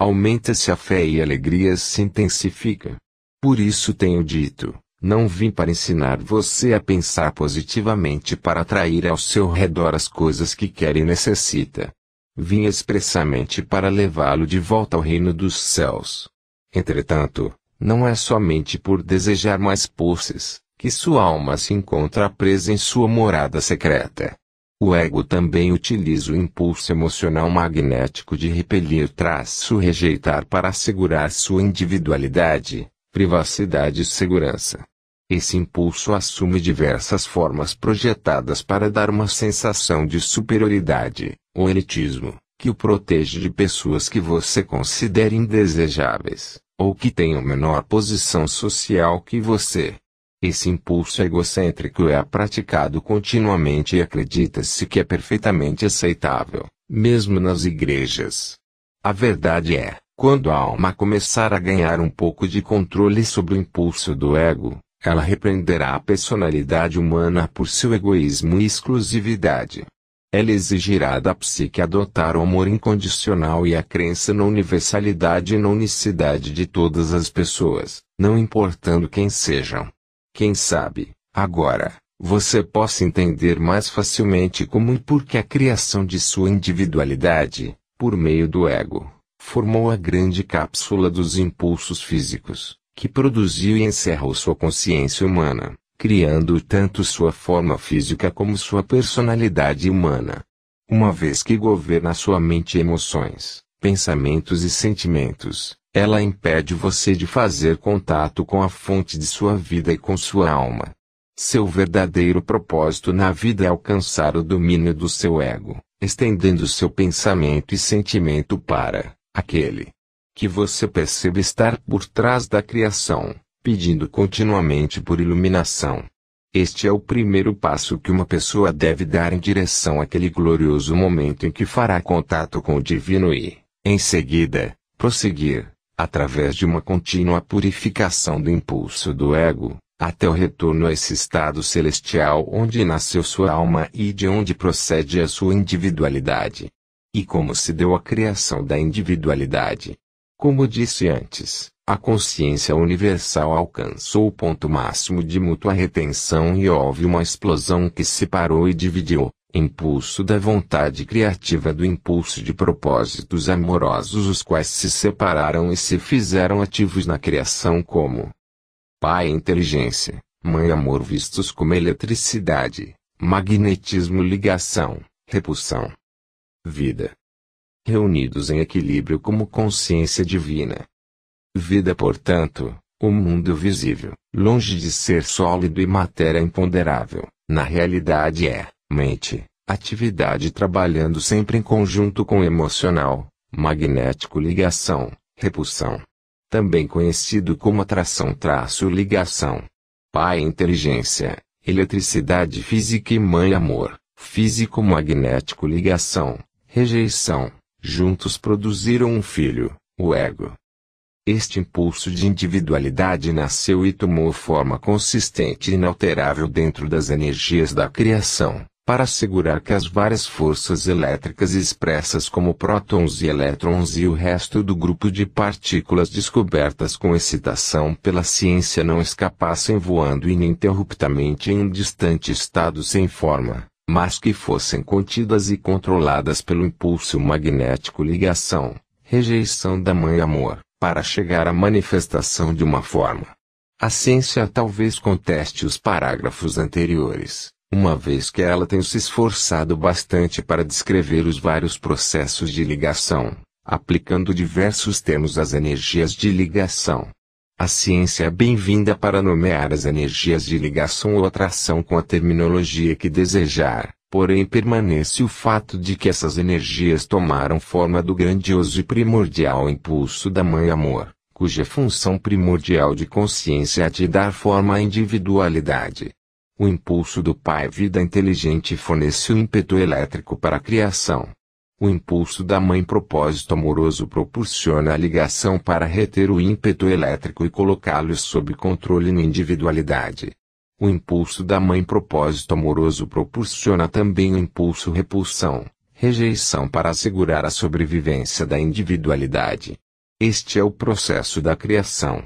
Aumenta-se a fé e a alegria se intensifica. Por isso tenho dito, não vim para ensinar você a pensar positivamente para atrair ao seu redor as coisas que quer e necessita. Vim expressamente para levá-lo de volta ao reino dos céus. Entretanto, não é somente por desejar mais posses, que sua alma se encontra presa em sua morada secreta. O ego também utiliza o impulso emocional magnético de repelir traço rejeitar para assegurar sua individualidade, privacidade e segurança. Esse impulso assume diversas formas projetadas para dar uma sensação de superioridade, ou elitismo, que o protege de pessoas que você considera indesejáveis, ou que tenham menor posição social que você. Esse impulso egocêntrico é praticado continuamente e acredita-se que é perfeitamente aceitável, mesmo nas igrejas. A verdade é, quando a alma começar a ganhar um pouco de controle sobre o impulso do ego, ela repreenderá a personalidade humana por seu egoísmo e exclusividade. Ela exigirá da psique adotar o amor incondicional e a crença na universalidade e na unicidade de todas as pessoas, não importando quem sejam. Quem sabe, agora, você possa entender mais facilmente como e por que a criação de sua individualidade, por meio do ego, formou a grande cápsula dos impulsos físicos, que produziu e encerrou sua consciência humana, criando tanto sua forma física como sua personalidade humana. Uma vez que governa sua mente e emoções, pensamentos e sentimentos, ela impede você de fazer contato com a fonte de sua vida e com sua alma. Seu verdadeiro propósito na vida é alcançar o domínio do seu ego, estendendo seu pensamento e sentimento para aquele que você percebe estar por trás da criação, pedindo continuamente por iluminação. Este é o primeiro passo que uma pessoa deve dar em direção àquele glorioso momento em que fará contato com o divino e em seguida, prosseguir, através de uma contínua purificação do impulso do ego, até o retorno a esse estado celestial onde nasceu sua alma e de onde procede a sua individualidade. E como se deu a criação da individualidade? Como disse antes, a consciência universal alcançou o ponto máximo de mútua retenção e houve uma explosão que separou e dividiu, impulso da vontade criativa do impulso de propósitos amorosos os quais se separaram e se fizeram ativos na criação como pai inteligência, mãe amor vistos como eletricidade, magnetismo ligação, repulsão, vida. Reunidos em equilíbrio como consciência divina. Vida, portanto, o mundo visível, longe de ser sólido e matéria imponderável, na realidade é, mente, atividade trabalhando sempre em conjunto com emocional, magnético ligação, repulsão. Também conhecido como atração traço ligação. Pai inteligência, eletricidade física e mãe amor, físico magnético ligação, rejeição, juntos produziram um filho, o ego. Este impulso de individualidade nasceu e tomou forma consistente e inalterável dentro das energias da criação para assegurar que as várias forças elétricas expressas como prótons e elétrons e o resto do grupo de partículas descobertas com excitação pela ciência não escapassem voando ininterruptamente em um distante estado sem forma, mas que fossem contidas e controladas pelo impulso magnético ligação, rejeição da mãe amor, para chegar à manifestação de uma forma. A ciência talvez conteste os parágrafos anteriores, uma vez que ela tem se esforçado bastante para descrever os vários processos de ligação, aplicando diversos termos às energias de ligação. A ciência é bem-vinda para nomear as energias de ligação ou atração com a terminologia que desejar, porém permanece o fato de que essas energias tomaram forma do grandioso e primordial impulso da Mãe Amor, cuja função primordial de consciência é de dar forma à individualidade o impulso do pai vida inteligente fornece o ímpeto elétrico para a criação. O impulso da mãe propósito amoroso proporciona a ligação para reter o ímpeto elétrico e colocá-lo sob controle na individualidade. O impulso da mãe propósito amoroso proporciona também o impulso repulsão, rejeição para assegurar a sobrevivência da individualidade. Este é o processo da criação.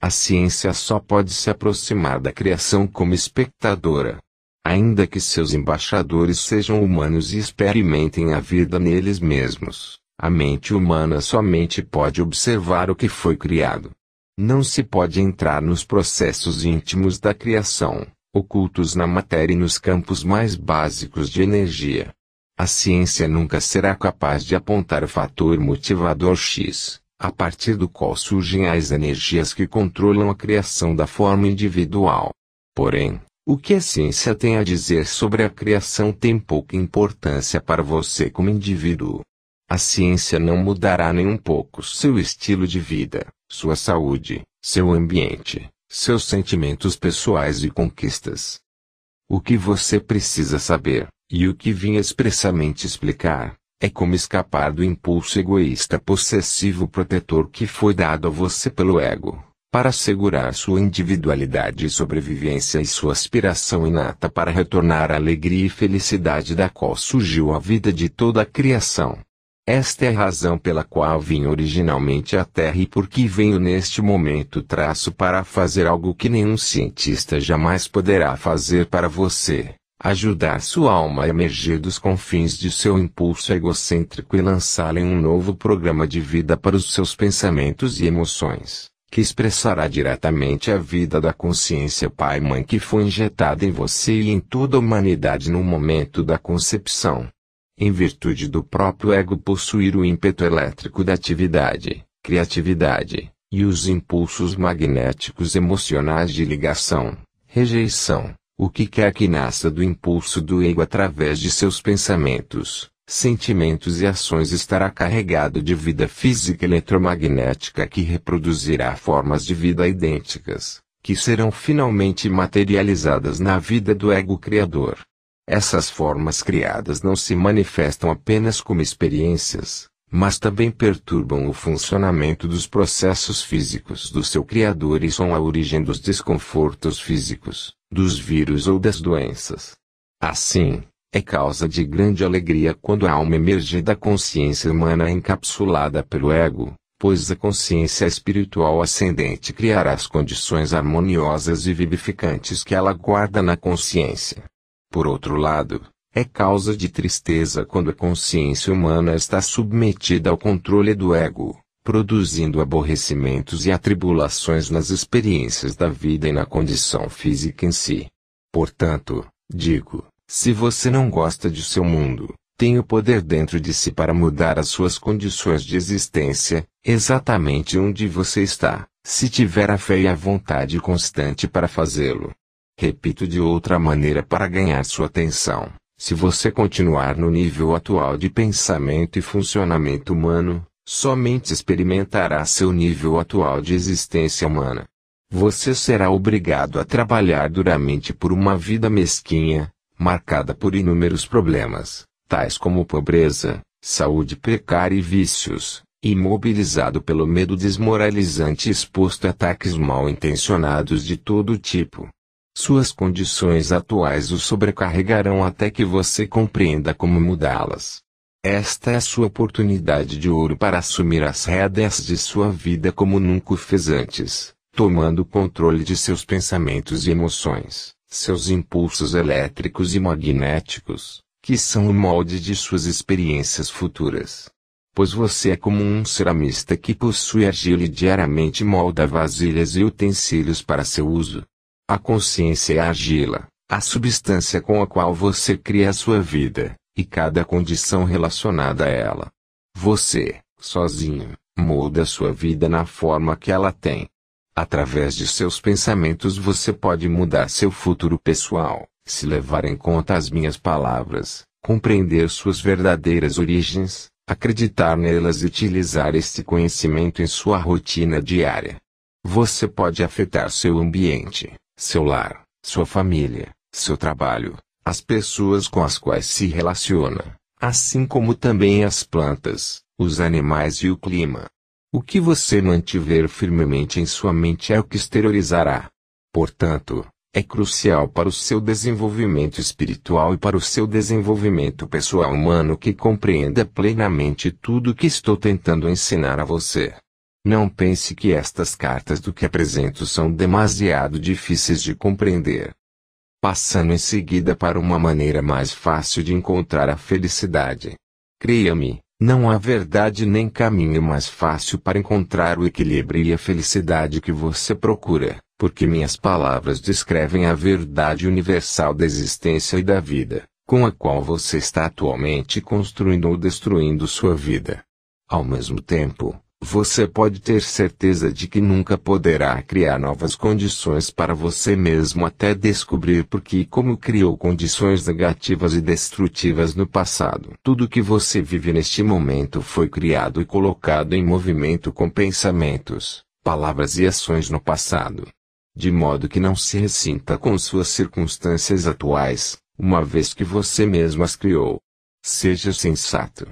A ciência só pode se aproximar da criação como espectadora. Ainda que seus embaixadores sejam humanos e experimentem a vida neles mesmos, a mente humana somente pode observar o que foi criado. Não se pode entrar nos processos íntimos da criação, ocultos na matéria e nos campos mais básicos de energia. A ciência nunca será capaz de apontar o fator motivador X, a partir do qual surgem as energias que controlam a criação da forma individual. Porém, o que a ciência tem a dizer sobre a criação tem pouca importância para você como indivíduo. A ciência não mudará nem um pouco seu estilo de vida, sua saúde, seu ambiente, seus sentimentos pessoais e conquistas. O que você precisa saber, e o que vim expressamente explicar, é como escapar do impulso egoísta possessivo protetor que foi dado a você pelo ego, para assegurar sua individualidade e sobrevivência e sua aspiração inata para retornar à alegria e felicidade da qual surgiu a vida de toda a criação. Esta é a razão pela qual vim originalmente à Terra e por que venho neste momento traço para fazer algo que nenhum cientista jamais poderá fazer para você ajudar sua alma a emergir dos confins de seu impulso egocêntrico e lançá-la em um novo programa de vida para os seus pensamentos e emoções, que expressará diretamente a vida da consciência pai-mãe que foi injetada em você e em toda a humanidade no momento da concepção. Em virtude do próprio ego possuir o ímpeto elétrico da atividade, criatividade, e os impulsos magnéticos emocionais de ligação, rejeição, o que quer que nasça do impulso do ego através de seus pensamentos, sentimentos e ações estará carregado de vida física eletromagnética que reproduzirá formas de vida idênticas, que serão finalmente materializadas na vida do ego criador. Essas formas criadas não se manifestam apenas como experiências, mas também perturbam o funcionamento dos processos físicos do seu criador e são a origem dos desconfortos físicos, dos vírus ou das doenças. Assim, é causa de grande alegria quando a alma emerge da consciência humana encapsulada pelo ego, pois a consciência espiritual ascendente criará as condições harmoniosas e vivificantes que ela guarda na consciência. Por outro lado, é causa de tristeza quando a consciência humana está submetida ao controle do ego, produzindo aborrecimentos e atribulações nas experiências da vida e na condição física em si. Portanto, digo, se você não gosta de seu mundo, tem o poder dentro de si para mudar as suas condições de existência, exatamente onde você está, se tiver a fé e a vontade constante para fazê-lo. Repito de outra maneira para ganhar sua atenção. Se você continuar no nível atual de pensamento e funcionamento humano, somente experimentará seu nível atual de existência humana. Você será obrigado a trabalhar duramente por uma vida mesquinha, marcada por inúmeros problemas, tais como pobreza, saúde precária e vícios, imobilizado pelo medo desmoralizante e exposto a ataques mal intencionados de todo tipo. Suas condições atuais o sobrecarregarão até que você compreenda como mudá-las. Esta é a sua oportunidade de ouro para assumir as rédeas de sua vida como nunca o fez antes, tomando o controle de seus pensamentos e emoções, seus impulsos elétricos e magnéticos, que são o molde de suas experiências futuras. Pois você é como um ceramista que possui argila e diariamente molda vasilhas e utensílios para seu uso. A consciência é a argila, a substância com a qual você cria a sua vida, e cada condição relacionada a ela. Você, sozinho, molda sua vida na forma que ela tem. Através de seus pensamentos você pode mudar seu futuro pessoal, se levar em conta as minhas palavras, compreender suas verdadeiras origens, acreditar nelas e utilizar este conhecimento em sua rotina diária. Você pode afetar seu ambiente, seu lar, sua família, seu trabalho, as pessoas com as quais se relaciona, assim como também as plantas, os animais e o clima. O que você mantiver firmemente em sua mente é o que exteriorizará. Portanto, é crucial para o seu desenvolvimento espiritual e para o seu desenvolvimento pessoal humano que compreenda plenamente tudo o que estou tentando ensinar a você. Não pense que estas cartas do que apresento são demasiado difíceis de compreender. Passando em seguida para uma maneira mais fácil de encontrar a felicidade. Creia-me, não há verdade nem caminho mais fácil para encontrar o equilíbrio e a felicidade que você procura, porque minhas palavras descrevem a verdade universal da existência e da vida, com a qual você está atualmente construindo ou destruindo sua vida. Ao mesmo tempo, você pode ter certeza de que nunca poderá criar novas condições para você mesmo até descobrir por que e como criou condições negativas e destrutivas no passado. Tudo que você vive neste momento foi criado e colocado em movimento com pensamentos, palavras e ações no passado. De modo que não se ressinta com suas circunstâncias atuais, uma vez que você mesmo as criou. Seja sensato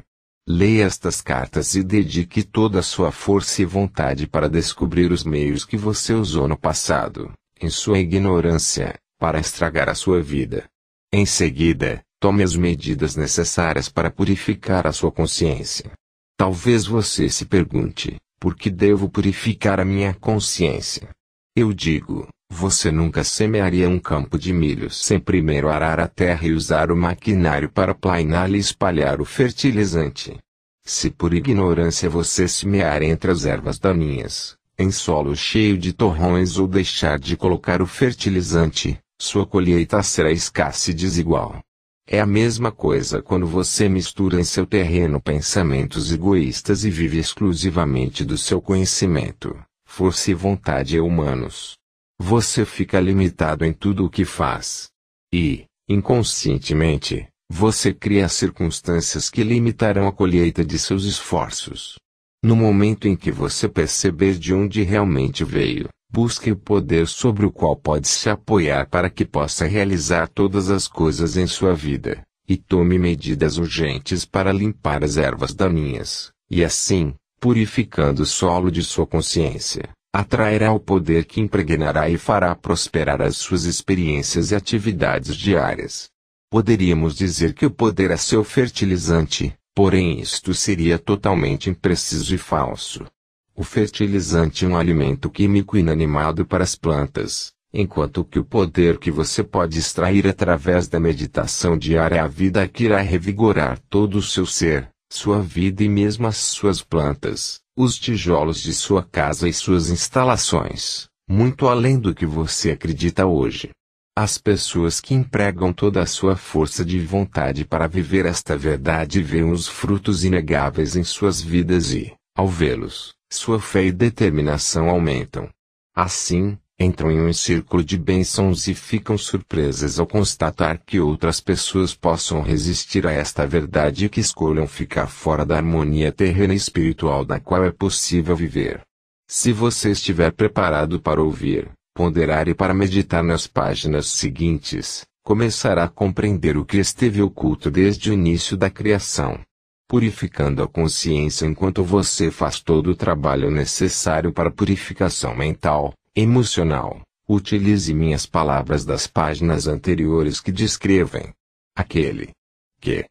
Leia estas cartas e dedique toda a sua força e vontade para descobrir os meios que você usou no passado, em sua ignorância, para estragar a sua vida. Em seguida, tome as medidas necessárias para purificar a sua consciência. Talvez você se pergunte: por que devo purificar a minha consciência? Eu digo: você nunca semearia um campo de milho sem primeiro arar a terra e usar o maquinário para planear e espalhar o fertilizante. Se por ignorância você semear entre as ervas daninhas, em solo cheio de torrões ou deixar de colocar o fertilizante, sua colheita será escassa e desigual. É a mesma coisa quando você mistura em seu terreno pensamentos egoístas e vive exclusivamente do seu conhecimento, força e vontade humanos você fica limitado em tudo o que faz. E, inconscientemente, você cria circunstâncias que limitarão a colheita de seus esforços. No momento em que você perceber de onde realmente veio, busque o poder sobre o qual pode se apoiar para que possa realizar todas as coisas em sua vida, e tome medidas urgentes para limpar as ervas daninhas, e assim, purificando o solo de sua consciência, atrairá o poder que impregnará e fará prosperar as suas experiências e atividades diárias. Poderíamos dizer que o poder é seu fertilizante, porém isto seria totalmente impreciso e falso. O fertilizante é um alimento químico inanimado para as plantas, enquanto que o poder que você pode extrair através da meditação diária é a vida que irá revigorar todo o seu ser, sua vida e mesmo as suas plantas os tijolos de sua casa e suas instalações, muito além do que você acredita hoje. As pessoas que empregam toda a sua força de vontade para viver esta verdade veem os frutos inegáveis em suas vidas e, ao vê-los, sua fé e determinação aumentam. Assim, entram em um círculo de bênçãos e ficam surpresas ao constatar que outras pessoas possam resistir a esta verdade e que escolham ficar fora da harmonia terrena e espiritual da qual é possível viver. Se você estiver preparado para ouvir, ponderar e para meditar nas páginas seguintes, começará a compreender o que esteve oculto desde o início da criação purificando a consciência enquanto você faz todo o trabalho necessário para purificação mental, emocional. Utilize minhas palavras das páginas anteriores que descrevem aquele que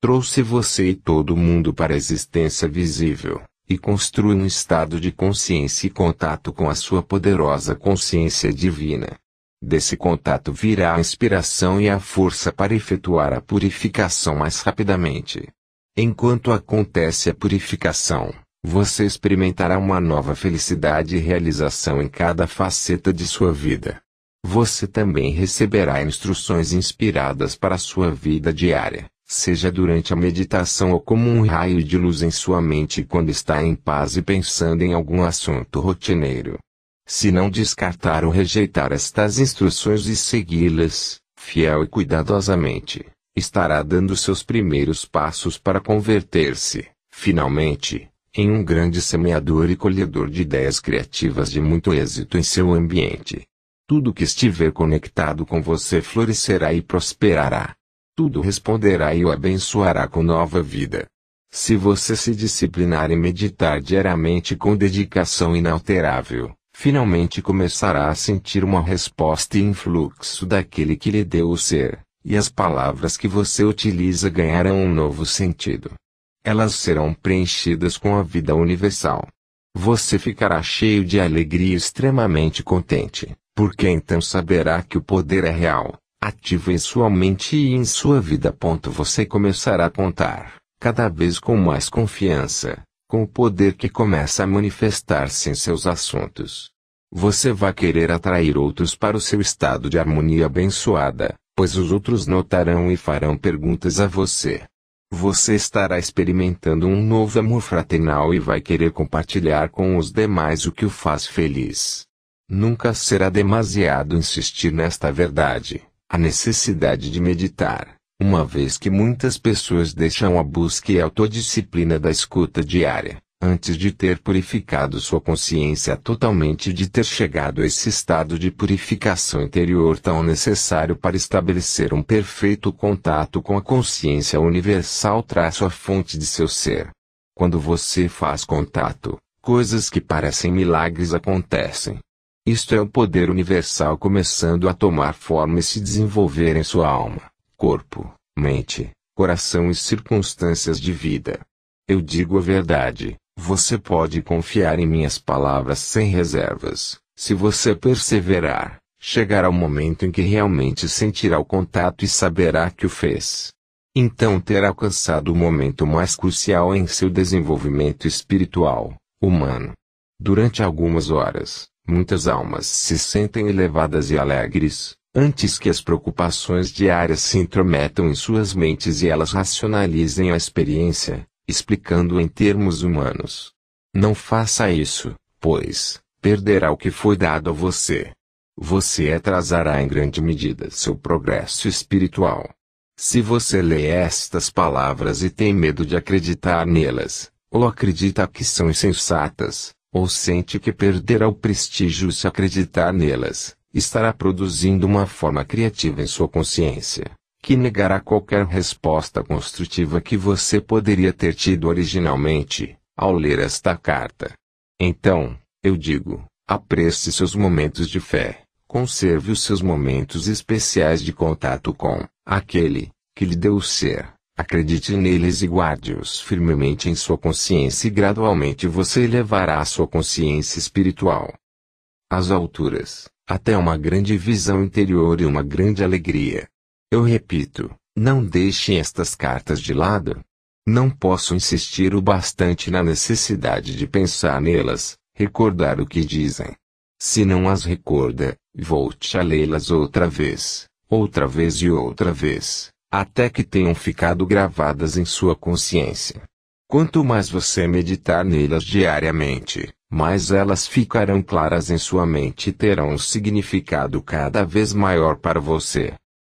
trouxe você e todo mundo para a existência visível e construi um estado de consciência e contato com a sua poderosa consciência divina. Desse contato virá a inspiração e a força para efetuar a purificação mais rapidamente. Enquanto acontece a purificação, você experimentará uma nova felicidade e realização em cada faceta de sua vida. Você também receberá instruções inspiradas para a sua vida diária, seja durante a meditação ou como um raio de luz em sua mente quando está em paz e pensando em algum assunto rotineiro. Se não descartar ou rejeitar estas instruções e segui-las, fiel e cuidadosamente, estará dando seus primeiros passos para converter-se, finalmente, em um grande semeador e colhedor de ideias criativas de muito êxito em seu ambiente. Tudo que estiver conectado com você florescerá e prosperará. Tudo responderá e o abençoará com nova vida. Se você se disciplinar e meditar diariamente com dedicação inalterável, finalmente começará a sentir uma resposta e influxo daquele que lhe deu o ser, e as palavras que você utiliza ganharão um novo sentido elas serão preenchidas com a vida universal. Você ficará cheio de alegria e extremamente contente, porque então saberá que o poder é real, ativo em sua mente e em sua vida. Você começará a contar, cada vez com mais confiança, com o poder que começa a manifestar-se em seus assuntos. Você vai querer atrair outros para o seu estado de harmonia abençoada, pois os outros notarão e farão perguntas a você. Você estará experimentando um novo amor fraternal e vai querer compartilhar com os demais o que o faz feliz. Nunca será demasiado insistir nesta verdade, a necessidade de meditar, uma vez que muitas pessoas deixam a busca e a autodisciplina da escuta diária antes de ter purificado sua consciência totalmente de ter chegado a esse estado de purificação interior tão necessário para estabelecer um perfeito contato com a consciência universal traço a fonte de seu ser. Quando você faz contato, coisas que parecem milagres acontecem. Isto é o poder universal começando a tomar forma e se desenvolver em sua alma, corpo, mente, coração e circunstâncias de vida. Eu digo a verdade, você pode confiar em minhas palavras sem reservas. Se você perseverar, chegará o momento em que realmente sentirá o contato e saberá que o fez. Então terá alcançado o momento mais crucial em seu desenvolvimento espiritual, humano. Durante algumas horas, muitas almas se sentem elevadas e alegres, antes que as preocupações diárias se intrometam em suas mentes e elas racionalizem a experiência, explicando em termos humanos. Não faça isso, pois, perderá o que foi dado a você. Você atrasará é em grande medida seu progresso espiritual. Se você lê estas palavras e tem medo de acreditar nelas, ou acredita que são insensatas, ou sente que perderá o prestígio se acreditar nelas, estará produzindo uma forma criativa em sua consciência que negará qualquer resposta construtiva que você poderia ter tido originalmente, ao ler esta carta. Então, eu digo, apresse seus momentos de fé, conserve os seus momentos especiais de contato com aquele que lhe deu o ser. Acredite neles e guarde-os firmemente em sua consciência e gradualmente você elevará a sua consciência espiritual às alturas, até uma grande visão interior e uma grande alegria. Eu repito, não deixem estas cartas de lado. Não posso insistir o bastante na necessidade de pensar nelas, recordar o que dizem. Se não as recorda, volte a lê-las outra vez, outra vez e outra vez, até que tenham ficado gravadas em sua consciência. Quanto mais você meditar nelas diariamente, mais elas ficarão claras em sua mente e terão um significado cada vez maior para você.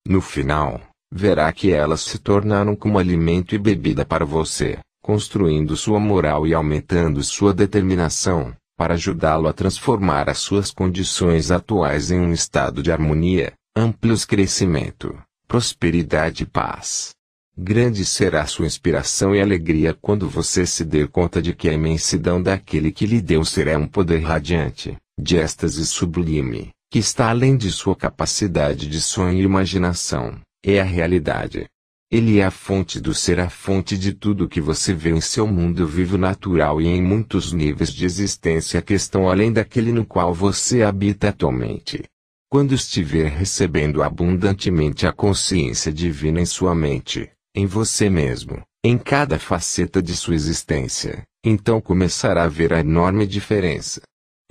No final, verá que elas se tornaram como alimento e bebida para você, construindo sua moral e aumentando sua determinação, para ajudá-lo a transformar as suas condições atuais em um estado de harmonia, amplos crescimento, prosperidade e paz. Grande será sua inspiração e alegria quando você se der conta de que a imensidão daquele que lhe deu será um poder radiante, de êxtase sublime que está além de sua capacidade de sonho e imaginação, é a realidade. Ele é a fonte do ser, a fonte de tudo que você vê em seu mundo vivo natural e em muitos níveis de existência que estão além daquele no qual você habita atualmente. Quando estiver recebendo abundantemente a consciência divina em sua mente, em você mesmo, em cada faceta de sua existência, então começará a ver a enorme diferença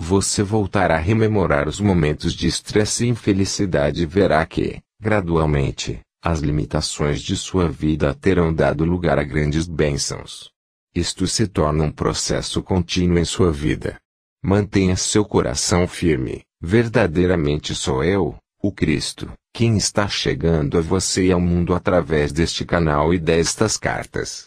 você voltará a rememorar os momentos de estresse e infelicidade e verá que, gradualmente, as limitações de sua vida terão dado lugar a grandes bênçãos. Isto se torna um processo contínuo em sua vida. Mantenha seu coração firme, verdadeiramente sou eu, o Cristo, quem está chegando a você e ao mundo através deste canal e destas cartas.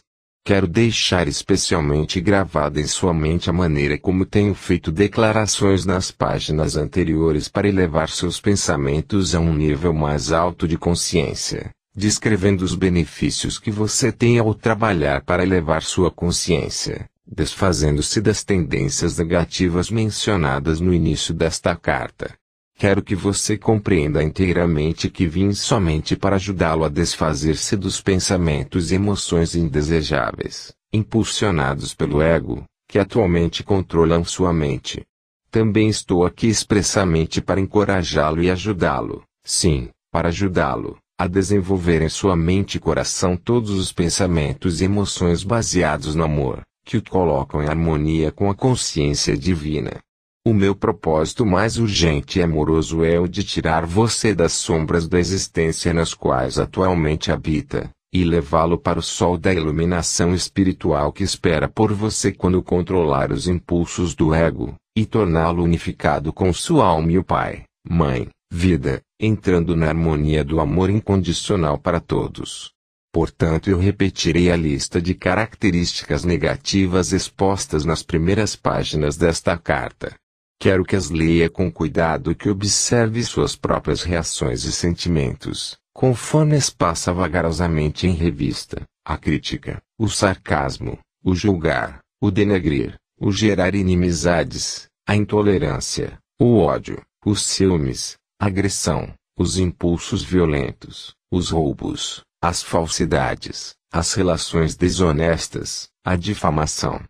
Quero deixar especialmente gravada em sua mente a maneira como tenho feito declarações nas páginas anteriores para elevar seus pensamentos a um nível mais alto de consciência, descrevendo os benefícios que você tem ao trabalhar para elevar sua consciência, desfazendo-se das tendências negativas mencionadas no início desta carta. Quero que você compreenda inteiramente que vim somente para ajudá-lo a desfazer-se dos pensamentos e emoções indesejáveis, impulsionados pelo ego, que atualmente controlam sua mente. Também estou aqui expressamente para encorajá-lo e ajudá-lo, sim, para ajudá-lo, a desenvolver em sua mente e coração todos os pensamentos e emoções baseados no amor, que o colocam em harmonia com a consciência divina. O meu propósito mais urgente e amoroso é o de tirar você das sombras da existência nas quais atualmente habita, e levá-lo para o sol da iluminação espiritual que espera por você quando controlar os impulsos do ego, e torná-lo unificado com sua alma e o Pai, Mãe, Vida, entrando na harmonia do amor incondicional para todos. Portanto, eu repetirei a lista de características negativas expostas nas primeiras páginas desta carta. Quero que as leia com cuidado e que observe suas próprias reações e sentimentos, conforme as passa vagarosamente em revista, a crítica, o sarcasmo, o julgar, o denegrir, o gerar inimizades, a intolerância, o ódio, os ciúmes, a agressão, os impulsos violentos, os roubos, as falsidades, as relações desonestas, a difamação,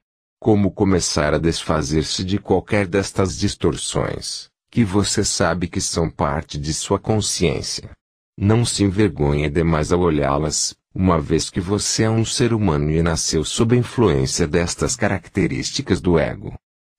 como começar a desfazer-se de qualquer destas distorções, que você sabe que são parte de sua consciência. Não se envergonhe demais ao olhá-las, uma vez que você é um ser humano e nasceu sob a influência destas características do ego.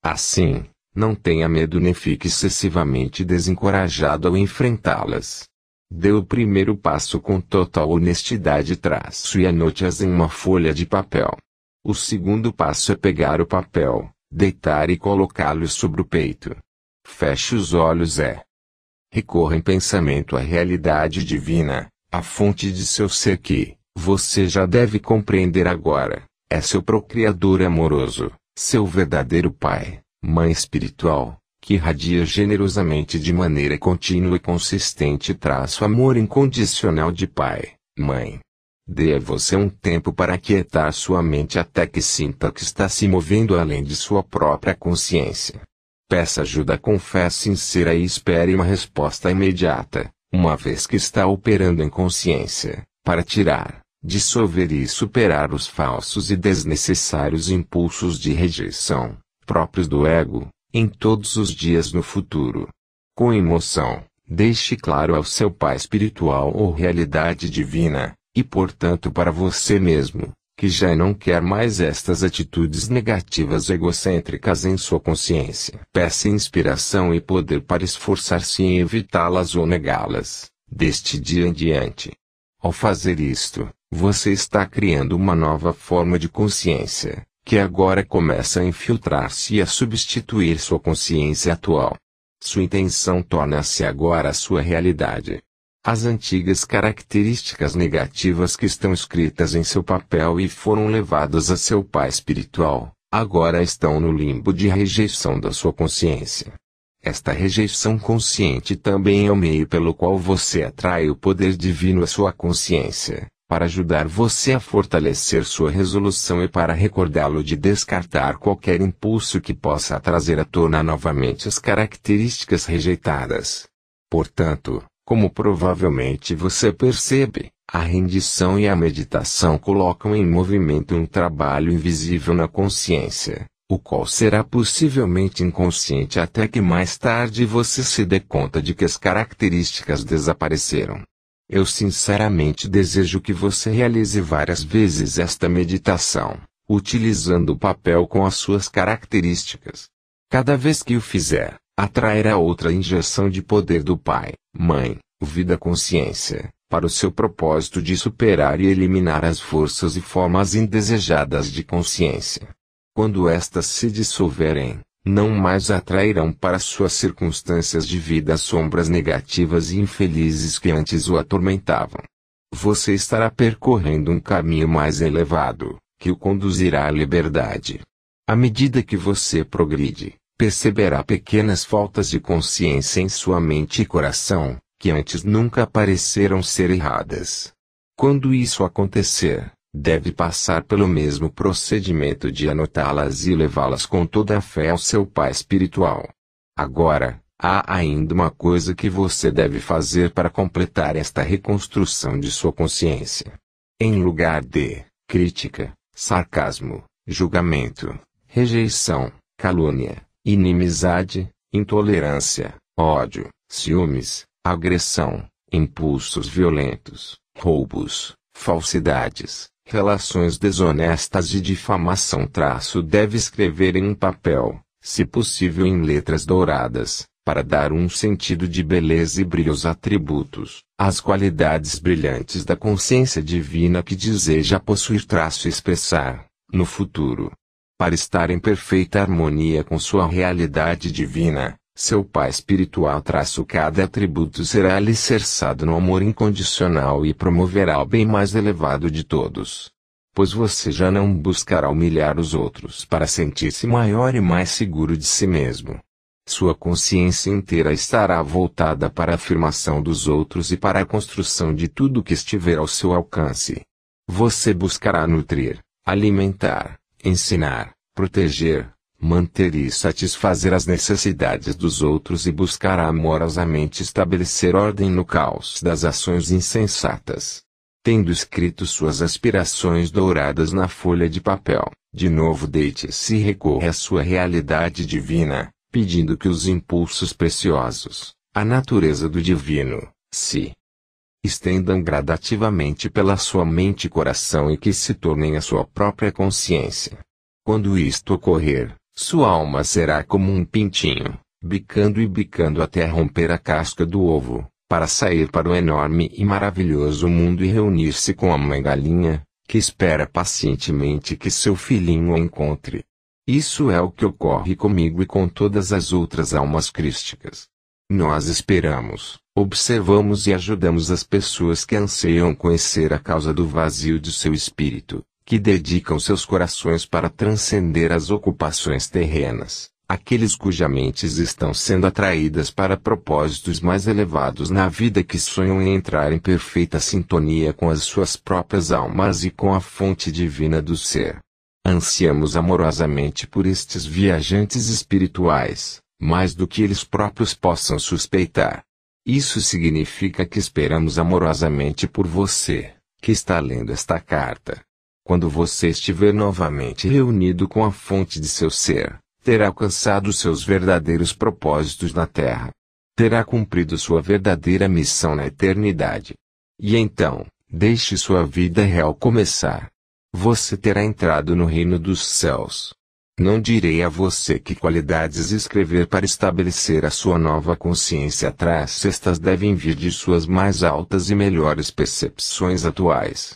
Assim, não tenha medo nem fique excessivamente desencorajado ao enfrentá-las. Dê o primeiro passo com total honestidade traço e anote-as em uma folha de papel. O segundo passo é pegar o papel, deitar e colocá-lo sobre o peito. Feche os olhos é. Recorra em pensamento à realidade divina, a fonte de seu ser que, você já deve compreender agora, é seu procriador amoroso, seu verdadeiro pai, mãe espiritual, que irradia generosamente de maneira contínua e consistente traço amor incondicional de pai, mãe, Dê a você um tempo para aquietar sua mente até que sinta que está se movendo além de sua própria consciência. Peça ajuda confesse sincera e espere uma resposta imediata, uma vez que está operando em consciência, para tirar, dissolver e superar os falsos e desnecessários impulsos de rejeição, próprios do ego, em todos os dias no futuro. Com emoção, deixe claro ao seu pai espiritual ou realidade divina, e portanto para você mesmo, que já não quer mais estas atitudes negativas egocêntricas em sua consciência. Peça inspiração e poder para esforçar-se em evitá-las ou negá-las, deste dia em diante. Ao fazer isto, você está criando uma nova forma de consciência, que agora começa a infiltrar-se e a substituir sua consciência atual. Sua intenção torna-se agora a sua realidade as antigas características negativas que estão escritas em seu papel e foram levadas a seu pai espiritual, agora estão no limbo de rejeição da sua consciência. Esta rejeição consciente também é o meio pelo qual você atrai o poder divino à sua consciência, para ajudar você a fortalecer sua resolução e para recordá-lo de descartar qualquer impulso que possa trazer à tona novamente as características rejeitadas. Portanto, como provavelmente você percebe, a rendição e a meditação colocam em movimento um trabalho invisível na consciência, o qual será possivelmente inconsciente até que mais tarde você se dê conta de que as características desapareceram. Eu sinceramente desejo que você realize várias vezes esta meditação, utilizando o papel com as suas características. Cada vez que o fizer, atrairá outra injeção de poder do Pai mãe, vida consciência, para o seu propósito de superar e eliminar as forças e formas indesejadas de consciência. Quando estas se dissolverem, não mais atrairão para suas circunstâncias de vida sombras negativas e infelizes que antes o atormentavam. Você estará percorrendo um caminho mais elevado, que o conduzirá à liberdade. À medida que você progride, perceberá pequenas faltas de consciência em sua mente e coração, que antes nunca pareceram ser erradas. Quando isso acontecer, deve passar pelo mesmo procedimento de anotá-las e levá-las com toda a fé ao seu Pai espiritual. Agora, há ainda uma coisa que você deve fazer para completar esta reconstrução de sua consciência. Em lugar de crítica, sarcasmo, julgamento, rejeição, calúnia, inimizade, intolerância, ódio, ciúmes, agressão, impulsos violentos, roubos, falsidades, relações desonestas e difamação. Traço deve escrever em um papel, se possível em letras douradas, para dar um sentido de beleza e brilho aos atributos, às qualidades brilhantes da consciência divina que deseja possuir. Traço expressar, no futuro, para estar em perfeita harmonia com sua realidade divina, seu pai espiritual traço cada atributo será alicerçado no amor incondicional e promoverá o bem mais elevado de todos. Pois você já não buscará humilhar os outros para sentir-se maior e mais seguro de si mesmo. Sua consciência inteira estará voltada para a afirmação dos outros e para a construção de tudo que estiver ao seu alcance. Você buscará nutrir, alimentar, ensinar, proteger, manter e satisfazer as necessidades dos outros e buscar amorosamente estabelecer ordem no caos das ações insensatas. Tendo escrito suas aspirações douradas na folha de papel, de novo deite-se e recorre à sua realidade divina, pedindo que os impulsos preciosos, a natureza do divino, se estendam gradativamente pela sua mente e coração e que se tornem a sua própria consciência. Quando isto ocorrer, sua alma será como um pintinho, bicando e bicando até romper a casca do ovo, para sair para o enorme e maravilhoso mundo e reunir-se com a mãe galinha, que espera pacientemente que seu filhinho o encontre. Isso é o que ocorre comigo e com todas as outras almas crísticas. Nós esperamos, observamos e ajudamos as pessoas que anseiam conhecer a causa do vazio de seu espírito, que dedicam seus corações para transcender as ocupações terrenas, aqueles cuja mentes estão sendo atraídas para propósitos mais elevados na vida que sonham em entrar em perfeita sintonia com as suas próprias almas e com a fonte divina do ser. Ansiamos amorosamente por estes viajantes espirituais, mais do que eles próprios possam suspeitar. Isso significa que esperamos amorosamente por você, que está lendo esta carta. Quando você estiver novamente reunido com a fonte de seu ser, terá alcançado seus verdadeiros propósitos na Terra. Terá cumprido sua verdadeira missão na eternidade. E então, deixe sua vida real começar. Você terá entrado no reino dos céus. Não direi a você que qualidades escrever para estabelecer a sua nova consciência atrás. estas devem vir de suas mais altas e melhores percepções atuais.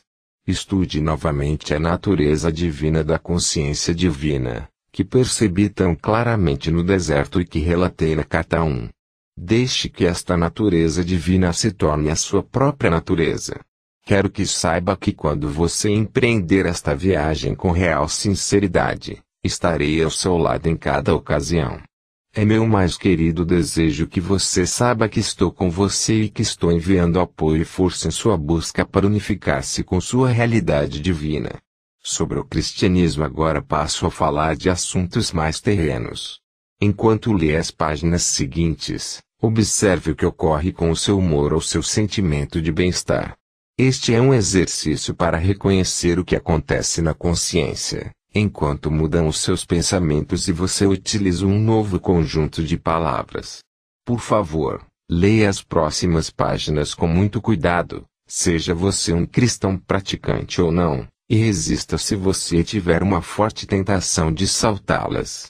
Estude novamente a natureza divina da consciência divina, que percebi tão claramente no deserto e que relatei na carta 1. Deixe que esta natureza divina se torne a sua própria natureza. Quero que saiba que quando você empreender esta viagem com real sinceridade, Estarei ao seu lado em cada ocasião. É meu mais querido desejo que você saiba que estou com você e que estou enviando apoio e força em sua busca para unificar-se com sua realidade divina. Sobre o cristianismo agora passo a falar de assuntos mais terrenos. Enquanto lê as páginas seguintes, observe o que ocorre com o seu humor ou seu sentimento de bem-estar. Este é um exercício para reconhecer o que acontece na consciência, enquanto mudam os seus pensamentos e você utiliza um novo conjunto de palavras. Por favor, leia as próximas páginas com muito cuidado, seja você um cristão praticante ou não, e resista se você tiver uma forte tentação de saltá-las.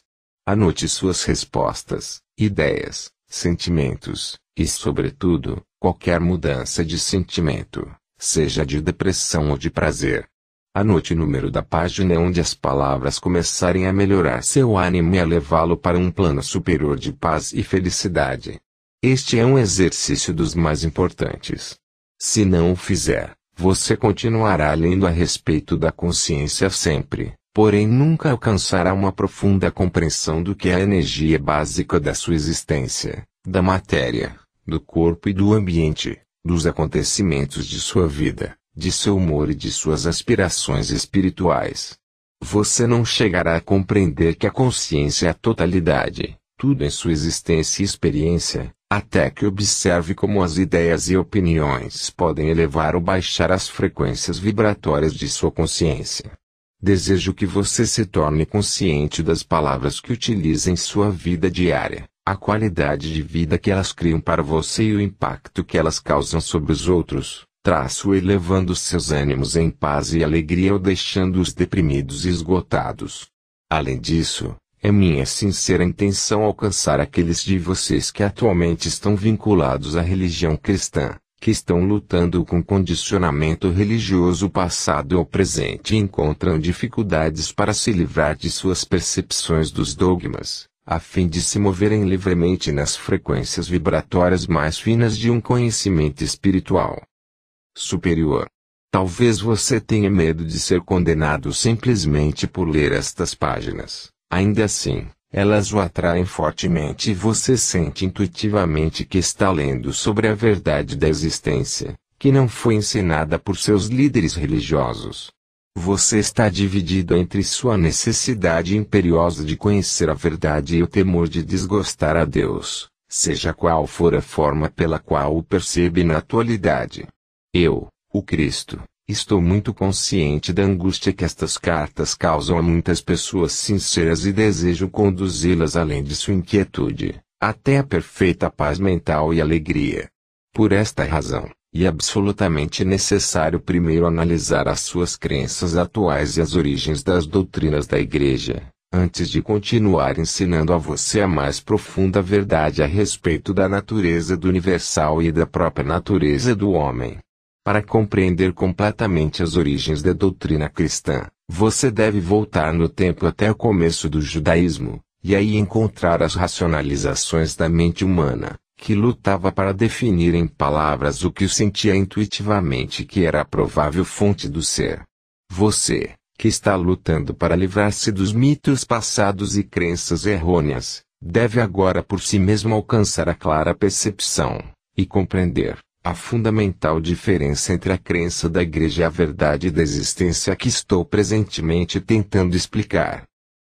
Anote suas respostas, ideias, sentimentos, e, sobretudo, qualquer mudança de sentimento, seja de depressão ou de prazer, Anote o número da página onde as palavras começarem a melhorar seu ânimo e a levá-lo para um plano superior de paz e felicidade. Este é um exercício dos mais importantes. Se não o fizer, você continuará lendo a respeito da consciência sempre, porém nunca alcançará uma profunda compreensão do que é a energia básica da sua existência, da matéria, do corpo e do ambiente, dos acontecimentos de sua vida de seu humor e de suas aspirações espirituais. Você não chegará a compreender que a consciência é a totalidade, tudo em sua existência e experiência, até que observe como as ideias e opiniões podem elevar ou baixar as frequências vibratórias de sua consciência. Desejo que você se torne consciente das palavras que utiliza em sua vida diária, a qualidade de vida que elas criam para você e o impacto que elas causam sobre os outros traço elevando seus ânimos em paz e alegria ou deixando-os deprimidos e esgotados. Além disso, é minha sincera intenção alcançar aqueles de vocês que atualmente estão vinculados à religião cristã, que estão lutando com condicionamento religioso passado ou presente e encontram dificuldades para se livrar de suas percepções dos dogmas, a fim de se moverem livremente nas frequências vibratórias mais finas de um conhecimento espiritual superior. Talvez você tenha medo de ser condenado simplesmente por ler estas páginas. Ainda assim, elas o atraem fortemente e você sente intuitivamente que está lendo sobre a verdade da existência, que não foi ensinada por seus líderes religiosos. Você está dividido entre sua necessidade imperiosa de conhecer a verdade e o temor de desgostar a Deus, seja qual for a forma pela qual o percebe na atualidade. Eu, o Cristo, estou muito consciente da angústia que estas cartas causam a muitas pessoas sinceras e desejo conduzi-las além de sua inquietude, até a perfeita paz mental e alegria. Por esta razão, é absolutamente necessário primeiro analisar as suas crenças atuais e as origens das doutrinas da Igreja, antes de continuar ensinando a você a mais profunda verdade a respeito da natureza do universal e da própria natureza do homem. Para compreender completamente as origens da doutrina cristã, você deve voltar no tempo até o começo do judaísmo, e aí encontrar as racionalizações da mente humana, que lutava para definir em palavras o que sentia intuitivamente que era a provável fonte do ser. Você, que está lutando para livrar-se dos mitos passados e crenças errôneas, deve agora por si mesmo alcançar a clara percepção, e compreender, a fundamental diferença entre a crença da Igreja e a verdade da existência que estou presentemente tentando explicar.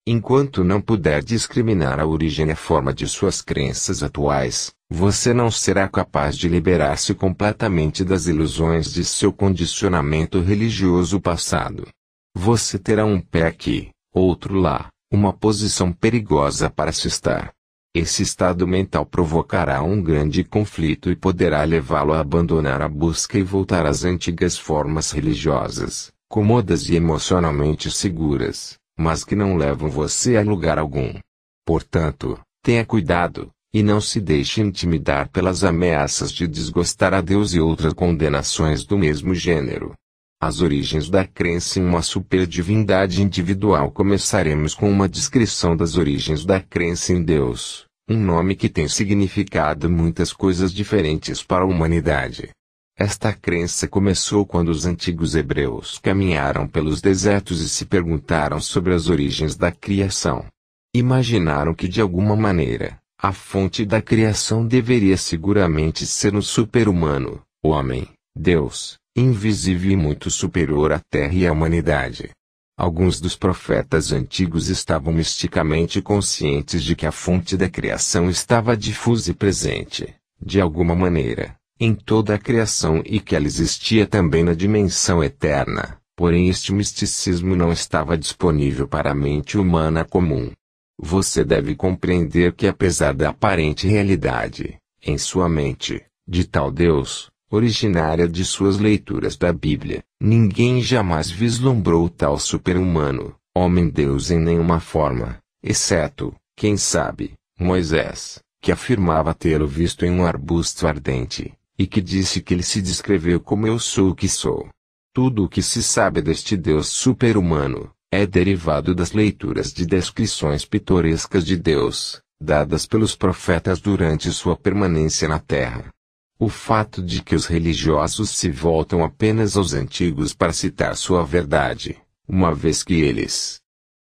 Enquanto não puder discriminar a origem e a forma de suas crenças atuais, você não será capaz de liberar-se completamente das ilusões de seu condicionamento religioso passado. Você terá um pé aqui, outro lá, uma posição perigosa para se estar. Esse estado mental provocará um grande conflito e poderá levá-lo a abandonar a busca e voltar às antigas formas religiosas, comodas e emocionalmente seguras, mas que não levam você a lugar algum. Portanto, tenha cuidado, e não se deixe intimidar pelas ameaças de desgostar a Deus e outras condenações do mesmo gênero. As origens da crença em uma superdivindade individual Começaremos com uma descrição das origens da crença em Deus, um nome que tem significado muitas coisas diferentes para a humanidade. Esta crença começou quando os antigos hebreus caminharam pelos desertos e se perguntaram sobre as origens da criação. Imaginaram que de alguma maneira, a fonte da criação deveria seguramente ser um super-humano, o homem, Deus, invisível e muito superior à terra e à humanidade. Alguns dos profetas antigos estavam misticamente conscientes de que a fonte da criação estava difusa e presente, de alguma maneira, em toda a criação e que ela existia também na dimensão eterna, porém este misticismo não estava disponível para a mente humana comum. Você deve compreender que apesar da aparente realidade, em sua mente, de tal Deus, originária de suas leituras da Bíblia, ninguém jamais vislumbrou tal super-humano, homem-deus em nenhuma forma, exceto, quem sabe, Moisés, que afirmava tê-lo visto em um arbusto ardente, e que disse que ele se descreveu como eu sou o que sou. Tudo o que se sabe deste Deus super-humano é derivado das leituras de descrições pitorescas de Deus, dadas pelos profetas durante sua permanência na terra. O fato de que os religiosos se voltam apenas aos antigos para citar sua verdade, uma vez que eles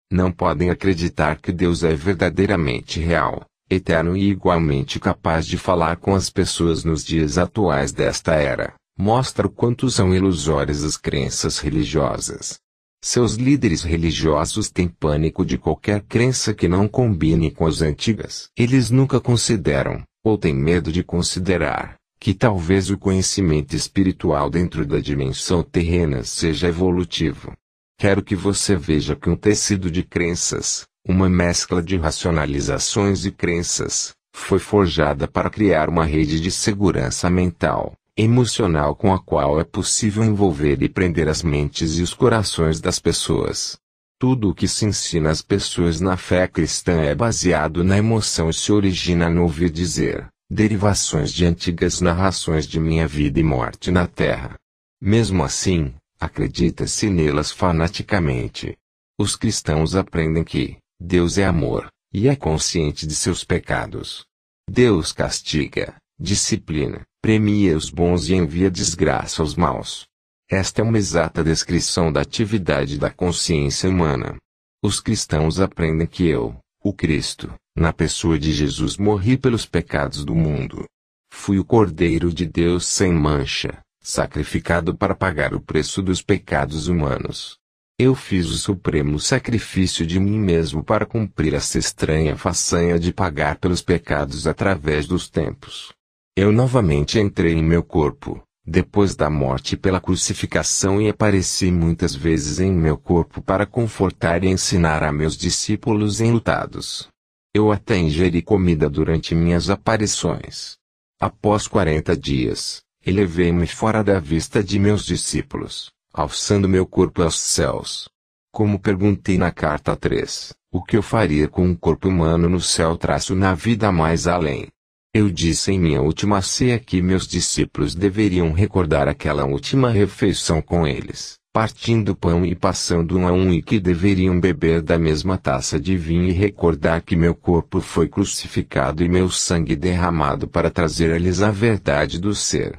não podem acreditar que Deus é verdadeiramente real, eterno e igualmente capaz de falar com as pessoas nos dias atuais desta era, mostra o quanto são ilusórias as crenças religiosas. Seus líderes religiosos têm pânico de qualquer crença que não combine com as antigas. Eles nunca consideram, ou têm medo de considerar, que talvez o conhecimento espiritual dentro da dimensão terrena seja evolutivo. Quero que você veja que um tecido de crenças, uma mescla de racionalizações e crenças, foi forjada para criar uma rede de segurança mental, emocional com a qual é possível envolver e prender as mentes e os corações das pessoas. Tudo o que se ensina às pessoas na fé cristã é baseado na emoção e se origina no ouvir dizer: derivações de antigas narrações de minha vida e morte na terra. Mesmo assim, acredita-se nelas fanaticamente. Os cristãos aprendem que Deus é amor e é consciente de seus pecados. Deus castiga, disciplina, premia os bons e envia desgraça aos maus. Esta é uma exata descrição da atividade da consciência humana. Os cristãos aprendem que eu, o Cristo, na pessoa de Jesus, morri pelos pecados do mundo. Fui o Cordeiro de Deus sem mancha, sacrificado para pagar o preço dos pecados humanos. Eu fiz o supremo sacrifício de mim mesmo para cumprir essa estranha façanha de pagar pelos pecados através dos tempos. Eu novamente entrei em meu corpo, depois da morte pela crucificação e apareci muitas vezes em meu corpo para confortar e ensinar a meus discípulos enlutados. Eu até ingeri comida durante minhas aparições. Após quarenta dias, elevei-me fora da vista de meus discípulos, alçando meu corpo aos céus. Como perguntei na carta 3, o que eu faria com um corpo humano no céu traço na vida mais além. Eu disse em minha última ceia que meus discípulos deveriam recordar aquela última refeição com eles, partindo pão e passando um a um e que deveriam beber da mesma taça de vinho e recordar que meu corpo foi crucificado e meu sangue derramado para trazer a lhes a verdade do ser.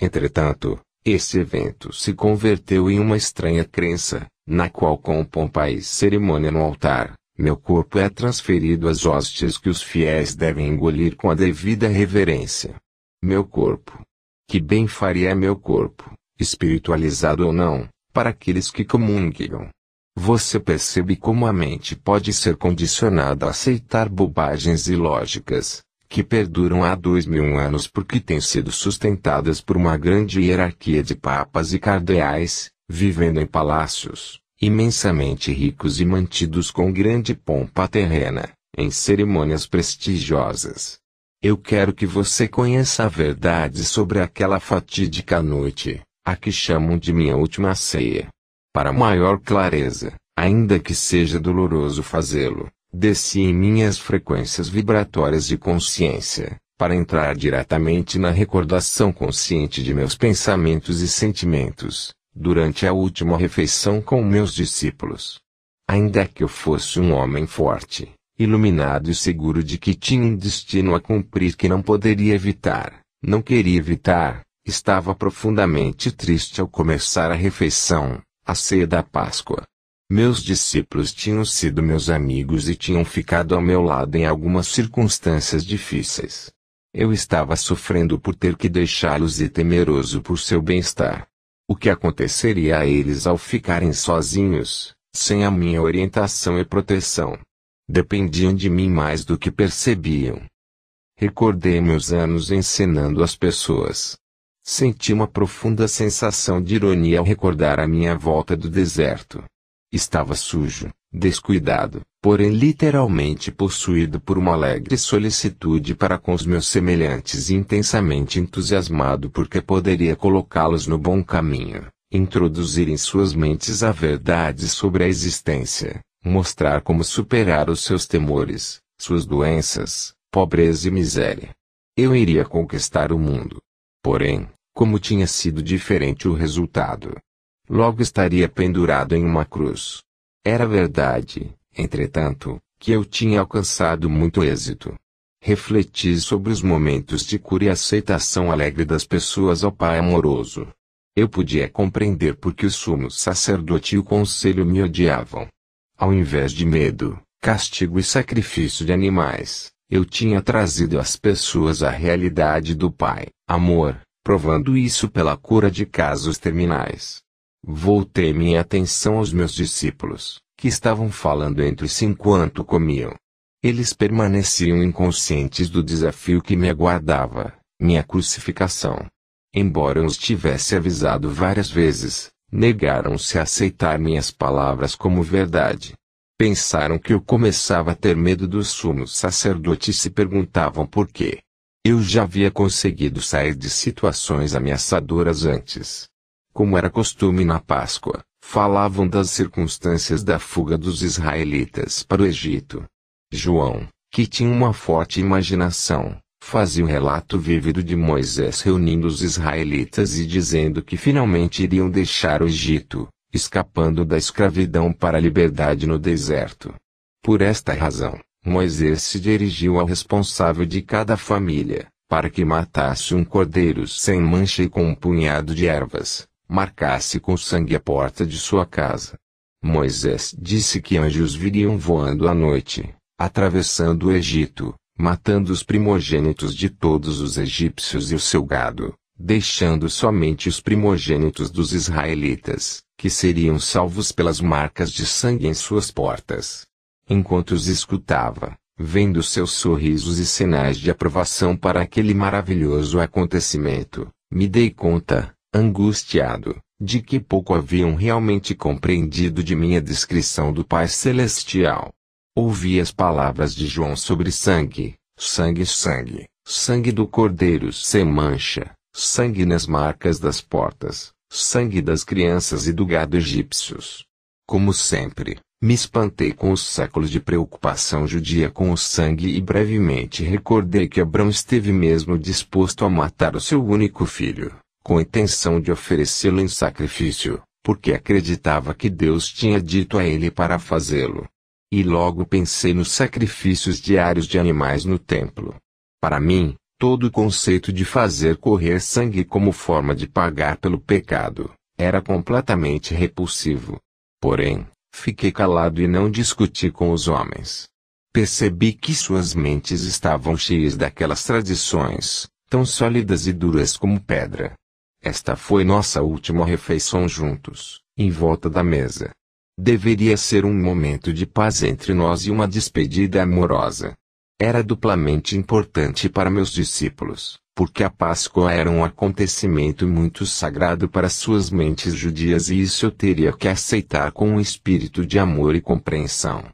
Entretanto, esse evento se converteu em uma estranha crença, na qual pompa e cerimônia no altar, meu corpo é transferido às hóstias que os fiéis devem engolir com a devida reverência. Meu corpo. Que bem faria é meu corpo, espiritualizado ou não, para aqueles que comungam. Você percebe como a mente pode ser condicionada a aceitar bobagens ilógicas, que perduram há dois mil anos porque têm sido sustentadas por uma grande hierarquia de papas e cardeais, vivendo em palácios, imensamente ricos e mantidos com grande pompa terrena, em cerimônias prestigiosas. Eu quero que você conheça a verdade sobre aquela fatídica noite, a que chamam de minha última ceia. Para maior clareza, ainda que seja doloroso fazê-lo, desci em minhas frequências vibratórias de consciência, para entrar diretamente na recordação consciente de meus pensamentos e sentimentos, durante a última refeição com meus discípulos. Ainda que eu fosse um homem forte, iluminado e seguro de que tinha um destino a cumprir que não poderia evitar, não queria evitar, estava profundamente triste ao começar a refeição, a ceia da Páscoa. Meus discípulos tinham sido meus amigos e tinham ficado ao meu lado em algumas circunstâncias difíceis. Eu estava sofrendo por ter que deixá-los e temeroso por seu bem-estar o que aconteceria a eles ao ficarem sozinhos, sem a minha orientação e proteção. Dependiam de mim mais do que percebiam. Recordei meus anos ensinando as pessoas. Senti uma profunda sensação de ironia ao recordar a minha volta do deserto. Estava sujo, descuidado, porém literalmente possuído por uma alegre solicitude para com os meus semelhantes e intensamente entusiasmado porque poderia colocá-los no bom caminho, introduzir em suas mentes a verdade sobre a existência, mostrar como superar os seus temores, suas doenças, pobreza e miséria. Eu iria conquistar o mundo. Porém, como tinha sido diferente o resultado. Logo estaria pendurado em uma cruz, era verdade, entretanto, que eu tinha alcançado muito êxito. Refleti sobre os momentos de cura e aceitação alegre das pessoas ao Pai amoroso. Eu podia compreender por que o sumo sacerdote e o conselho me odiavam. Ao invés de medo, castigo e sacrifício de animais, eu tinha trazido às pessoas a realidade do Pai, amor, provando isso pela cura de casos terminais. Voltei minha atenção aos meus discípulos, que estavam falando entre si enquanto comiam. Eles permaneciam inconscientes do desafio que me aguardava, minha crucificação. Embora eu os tivesse avisado várias vezes, negaram-se a aceitar minhas palavras como verdade. Pensaram que eu começava a ter medo dos sumos sacerdotes e se perguntavam por quê. Eu já havia conseguido sair de situações ameaçadoras antes, como era costume na Páscoa, falavam das circunstâncias da fuga dos israelitas para o Egito. João, que tinha uma forte imaginação, fazia um relato vívido de Moisés reunindo os israelitas e dizendo que finalmente iriam deixar o Egito, escapando da escravidão para a liberdade no deserto. Por esta razão, Moisés se dirigiu ao responsável de cada família, para que matasse um cordeiro sem mancha e com um punhado de ervas, marcasse com sangue a porta de sua casa. Moisés disse que anjos viriam voando à noite, atravessando o Egito, matando os primogênitos de todos os egípcios e o seu gado, deixando somente os primogênitos dos israelitas, que seriam salvos pelas marcas de sangue em suas portas. Enquanto os escutava, vendo seus sorrisos e sinais de aprovação para aquele maravilhoso acontecimento, me dei conta, angustiado, de que pouco haviam realmente compreendido de minha descrição do Pai Celestial. Ouvi as palavras de João sobre sangue, sangue, sangue, sangue do Cordeiro sem mancha, sangue nas marcas das portas, sangue das crianças e do gado egípcios. Como sempre, me espantei com os séculos de preocupação judia com o sangue e brevemente recordei que Abrão esteve mesmo disposto a matar o seu único filho com intenção de oferecê-lo em sacrifício, porque acreditava que Deus tinha dito a ele para fazê-lo. E logo pensei nos sacrifícios diários de animais no templo. Para mim, todo o conceito de fazer correr sangue como forma de pagar pelo pecado era completamente repulsivo. Porém, fiquei calado e não discuti com os homens. Percebi que suas mentes estavam cheias daquelas tradições, tão sólidas e duras como pedra, esta foi nossa última refeição juntos, em volta da mesa. Deveria ser um momento de paz entre nós e uma despedida amorosa. Era duplamente importante para meus discípulos, porque a Páscoa era um acontecimento muito sagrado para suas mentes judias e isso eu teria que aceitar com um espírito de amor e compreensão.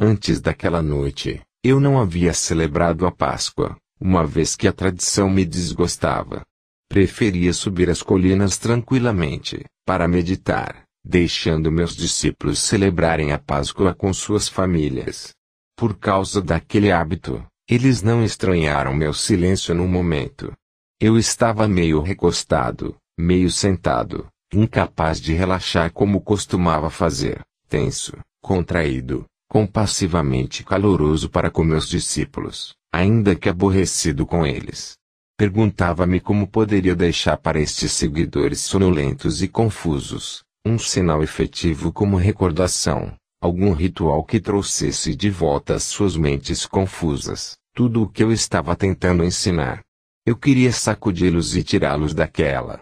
Antes daquela noite, eu não havia celebrado a Páscoa, uma vez que a tradição me desgostava preferia subir as colinas tranquilamente, para meditar, deixando meus discípulos celebrarem a Páscoa com suas famílias. Por causa daquele hábito, eles não estranharam meu silêncio no momento. Eu estava meio recostado, meio sentado, incapaz de relaxar como costumava fazer, tenso, contraído, compassivamente caloroso para com meus discípulos, ainda que aborrecido com eles. Perguntava-me como poderia deixar para estes seguidores sonolentos e confusos, um sinal efetivo como recordação, algum ritual que trouxesse de volta as suas mentes confusas, tudo o que eu estava tentando ensinar. Eu queria sacudi-los e tirá-los daquela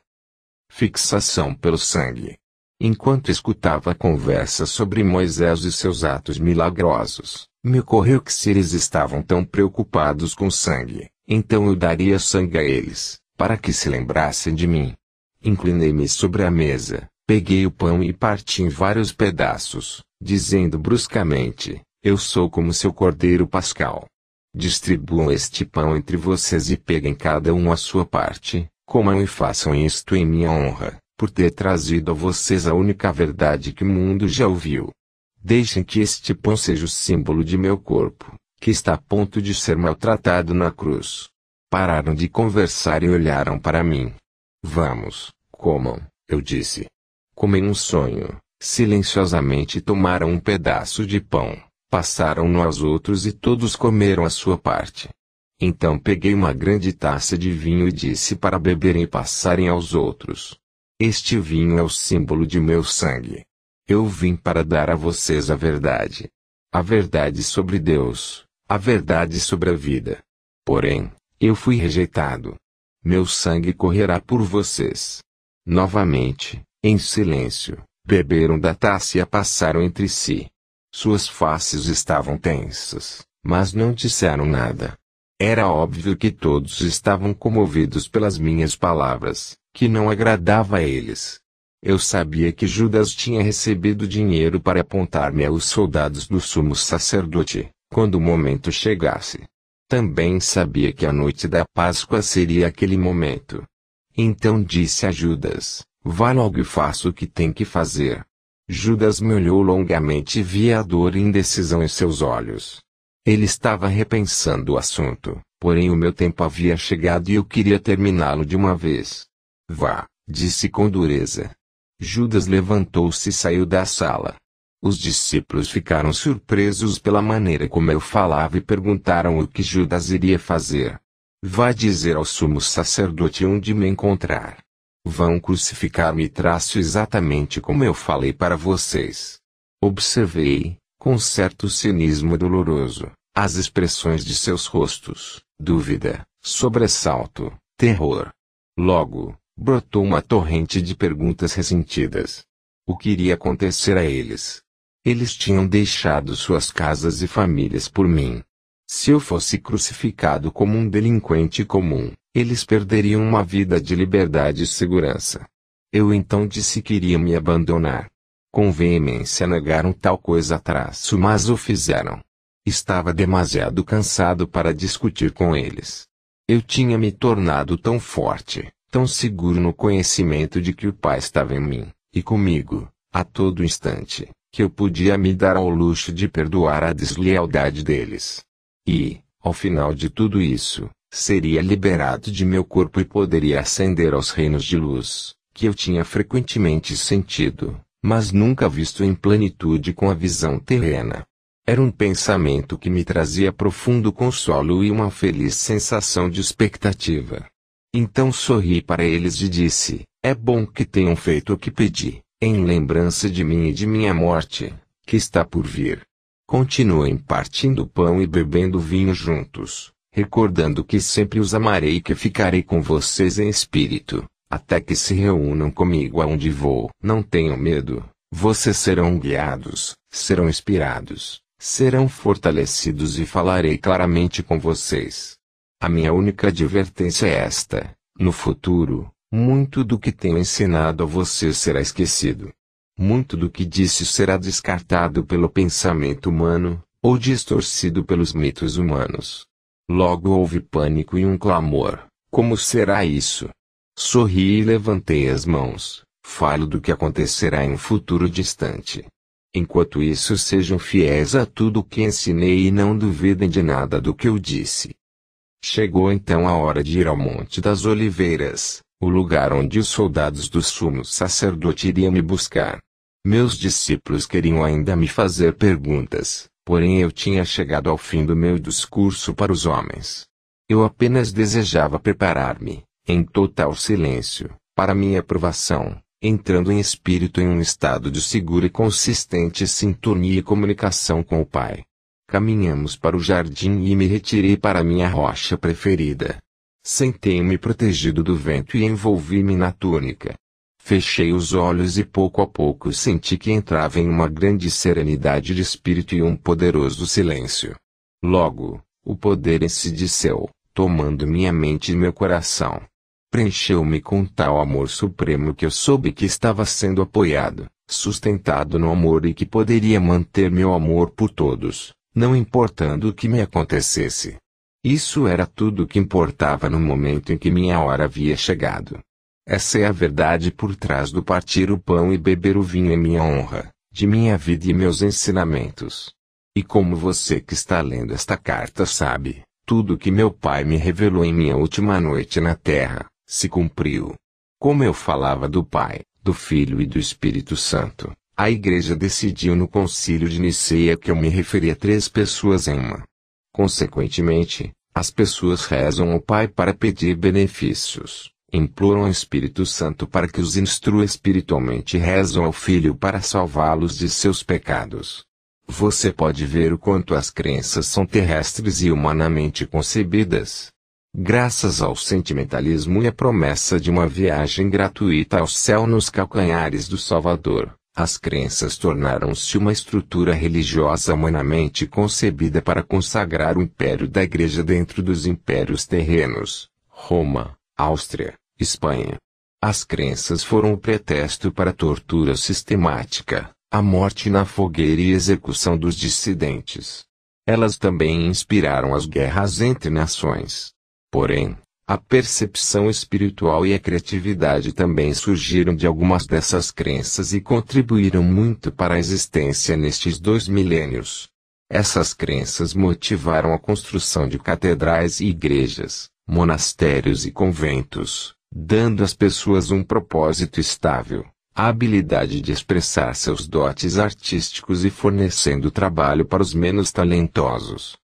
fixação pelo sangue. Enquanto escutava a conversa sobre Moisés e seus atos milagrosos, me ocorreu que se eles estavam tão preocupados com sangue, então eu daria sangue a eles, para que se lembrassem de mim. Inclinei-me sobre a mesa, peguei o pão e parti em vários pedaços, dizendo bruscamente: Eu sou como seu cordeiro pascal. Distribuam este pão entre vocês e peguem cada um a sua parte, comam e façam isto em minha honra, por ter trazido a vocês a única verdade que o mundo já ouviu. Deixem que este pão seja o símbolo de meu corpo, que está a ponto de ser maltratado na cruz. Pararam de conversar e olharam para mim. Vamos, comam, eu disse. Comem um sonho, silenciosamente tomaram um pedaço de pão, passaram-no aos outros e todos comeram a sua parte. Então peguei uma grande taça de vinho e disse para beberem e passarem aos outros. Este vinho é o símbolo de meu sangue. Eu vim para dar a vocês a verdade. A verdade sobre Deus, a verdade sobre a vida. Porém, eu fui rejeitado. Meu sangue correrá por vocês. Novamente, em silêncio, beberam da taça e a passaram entre si. Suas faces estavam tensas, mas não disseram nada. Era óbvio que todos estavam comovidos pelas minhas palavras, que não agradava a eles. Eu sabia que Judas tinha recebido dinheiro para apontar-me aos soldados do sumo sacerdote quando o momento chegasse. Também sabia que a noite da Páscoa seria aquele momento. Então disse a Judas: Vá logo e faça o que tem que fazer. Judas me olhou longamente e via a dor e indecisão em seus olhos. Ele estava repensando o assunto, porém o meu tempo havia chegado e eu queria terminá-lo de uma vez. Vá, disse com dureza. Judas levantou-se e saiu da sala. Os discípulos ficaram surpresos pela maneira como eu falava e perguntaram o que Judas iria fazer. Vai dizer ao sumo sacerdote onde me encontrar. Vão crucificar-me e traço exatamente como eu falei para vocês. Observei, com certo cinismo doloroso, as expressões de seus rostos, dúvida, sobressalto, terror. Logo, brotou uma torrente de perguntas ressentidas. O que iria acontecer a eles? Eles tinham deixado suas casas e famílias por mim. Se eu fosse crucificado como um delinquente comum, eles perderiam uma vida de liberdade e segurança. Eu então disse que iria me abandonar. Com veemência negaram tal coisa traço, mas o fizeram. Estava demasiado cansado para discutir com eles. Eu tinha me tornado tão forte, tão seguro no conhecimento de que o Pai estava em mim, e comigo, a todo instante, que eu podia me dar ao luxo de perdoar a deslealdade deles. E, ao final de tudo isso, seria liberado de meu corpo e poderia ascender aos reinos de luz, que eu tinha frequentemente sentido, mas nunca visto em plenitude com a visão terrena. Era um pensamento que me trazia profundo consolo e uma feliz sensação de expectativa. Então sorri para eles e disse: É bom que tenham feito o que pedi em lembrança de mim e de minha morte, que está por vir. Continuem partindo pão e bebendo vinho juntos, recordando que sempre os amarei e que ficarei com vocês em espírito, até que se reúnam comigo aonde vou. Não tenham medo, vocês serão guiados, serão inspirados, serão fortalecidos e falarei claramente com vocês. A minha única advertência é esta: no futuro, muito do que tenho ensinado a você será esquecido. Muito do que disse será descartado pelo pensamento humano, ou distorcido pelos mitos humanos. Logo houve pânico e um clamor: como será isso? Sorri e levantei as mãos, falo do que acontecerá em um futuro distante. Enquanto isso, sejam fiéis a tudo o que ensinei e não duvidem de nada do que eu disse. Chegou então a hora de ir ao Monte das Oliveiras, o lugar onde os soldados do sumo sacerdote iriam me buscar. Meus discípulos queriam ainda me fazer perguntas, porém eu tinha chegado ao fim do meu discurso para os homens. Eu apenas desejava preparar-me, em total silêncio, para minha aprovação, entrando em espírito em um estado de segura e consistente sintonia e comunicação com o Pai. Caminhamos para o jardim e me retirei para minha rocha preferida, Sentei-me protegido do vento e envolvi-me na túnica. Fechei os olhos e pouco a pouco senti que entrava em uma grande serenidade de espírito e um poderoso silêncio. Logo, o poder disseu, tomando minha mente e meu coração. Preencheu-me com tal amor supremo que eu soube que estava sendo apoiado, sustentado no amor e que poderia manter meu amor por todos, não importando o que me acontecesse. Isso era tudo o que importava no momento em que minha hora havia chegado. Essa é a verdade por trás do partir o pão e beber o vinho em minha honra, de minha vida e meus ensinamentos. E como você que está lendo esta carta sabe, tudo o que meu pai me revelou em minha última noite na terra, se cumpriu. Como eu falava do Pai, do Filho e do Espírito Santo, a igreja decidiu no concílio de Niceia que eu me referia a três pessoas em uma. Consequentemente, as pessoas rezam ao Pai para pedir benefícios, imploram ao Espírito Santo para que os instrua espiritualmente e rezam ao Filho para salvá-los de seus pecados. Você pode ver o quanto as crenças são terrestres e humanamente concebidas. Graças ao sentimentalismo e à promessa de uma viagem gratuita ao céu nos calcanhares do Salvador, as crenças tornaram-se uma estrutura religiosa humanamente concebida para consagrar o império da Igreja dentro dos impérios terrenos, Roma, Áustria, Espanha. As crenças foram o pretexto para a tortura sistemática, a morte na fogueira e execução dos dissidentes. Elas também inspiraram as guerras entre nações. Porém, a percepção espiritual e a criatividade também surgiram de algumas dessas crenças e contribuíram muito para a existência nestes dois milênios. Essas crenças motivaram a construção de catedrais e igrejas, monastérios e conventos, dando às pessoas um propósito estável, a habilidade de expressar seus dotes artísticos e fornecendo trabalho para os menos talentosos.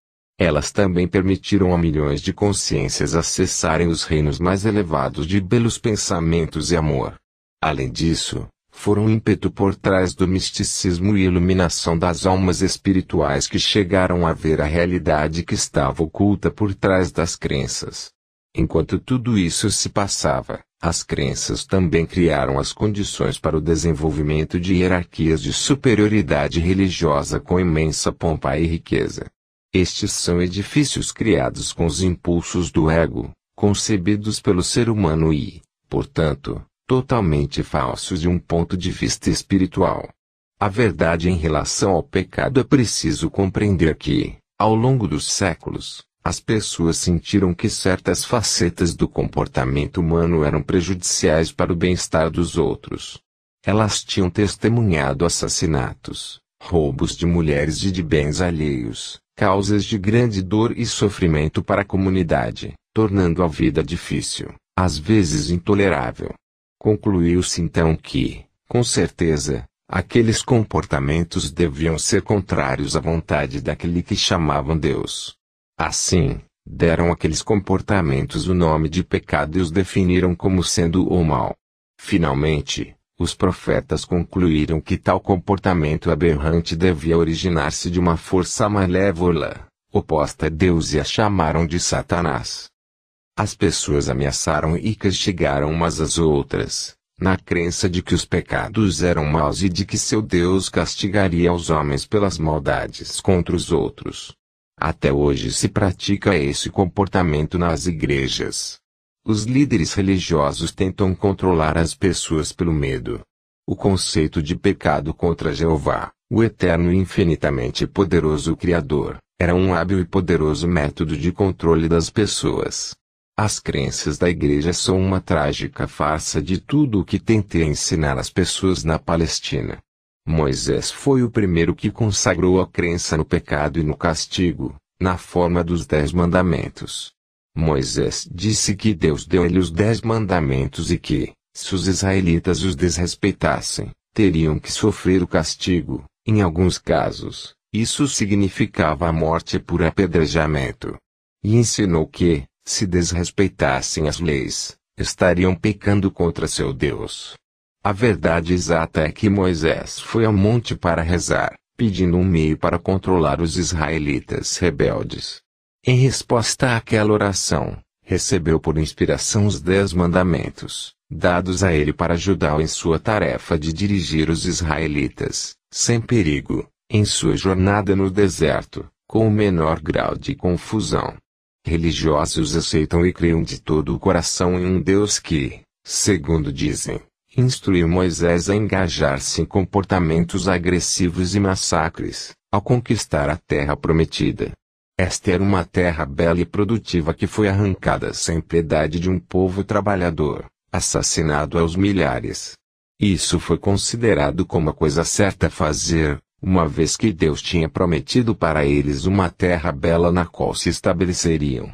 Elas também permitiram a milhões de consciências acessarem os reinos mais elevados de belos pensamentos e amor. Além disso, foram ímpeto por trás do misticismo e iluminação das almas espirituais que chegaram a ver a realidade que estava oculta por trás das crenças. Enquanto tudo isso se passava, as crenças também criaram as condições para o desenvolvimento de hierarquias de superioridade religiosa com imensa pompa e riqueza. Estes são edifícios criados com os impulsos do ego, concebidos pelo ser humano e, portanto, totalmente falsos de um ponto de vista espiritual. A verdade em relação ao pecado é preciso compreender que, ao longo dos séculos, as pessoas sentiram que certas facetas do comportamento humano eram prejudiciais para o bem-estar dos outros. Elas tinham testemunhado assassinatos, roubos de mulheres e de bens alheios, causas de grande dor e sofrimento para a comunidade, tornando a vida difícil, às vezes intolerável. Concluiu-se então que, com certeza, aqueles comportamentos deviam ser contrários à vontade daquele que chamavam Deus. Assim, deram àqueles comportamentos o nome de pecado e os definiram como sendo o mal. Finalmente, os profetas concluíram que tal comportamento aberrante devia originar-se de uma força malévola, oposta a Deus e a chamaram de Satanás. As pessoas ameaçaram e castigaram umas às outras, na crença de que os pecados eram maus e de que seu Deus castigaria os homens pelas maldades contra os outros. Até hoje se pratica esse comportamento nas igrejas. Os líderes religiosos tentam controlar as pessoas pelo medo. O conceito de pecado contra Jeová, o eterno e infinitamente poderoso Criador, era um hábil e poderoso método de controle das pessoas. As crenças da Igreja são uma trágica farsa de tudo o que tentei ensinar as pessoas na Palestina. Moisés foi o primeiro que consagrou a crença no pecado e no castigo, na forma dos Dez Mandamentos. Moisés disse que Deus deu-lhe os dez mandamentos e que, se os israelitas os desrespeitassem, teriam que sofrer o castigo, em alguns casos, isso significava a morte por apedrejamento. E ensinou que, se desrespeitassem as leis, estariam pecando contra seu Deus. A verdade exata é que Moisés foi ao monte para rezar, pedindo um meio para controlar os israelitas rebeldes. Em resposta àquela oração, recebeu por inspiração os dez mandamentos, dados a ele para ajudá-lo em sua tarefa de dirigir os israelitas, sem perigo, em sua jornada no deserto, com o menor grau de confusão. Religiosos aceitam e creiam de todo o coração em um Deus que, segundo dizem, instruiu Moisés a engajar-se em comportamentos agressivos e massacres, ao conquistar a terra prometida. Esta era uma terra bela e produtiva que foi arrancada sem piedade de um povo trabalhador, assassinado aos milhares. Isso foi considerado como a coisa certa a fazer, uma vez que Deus tinha prometido para eles uma terra bela na qual se estabeleceriam.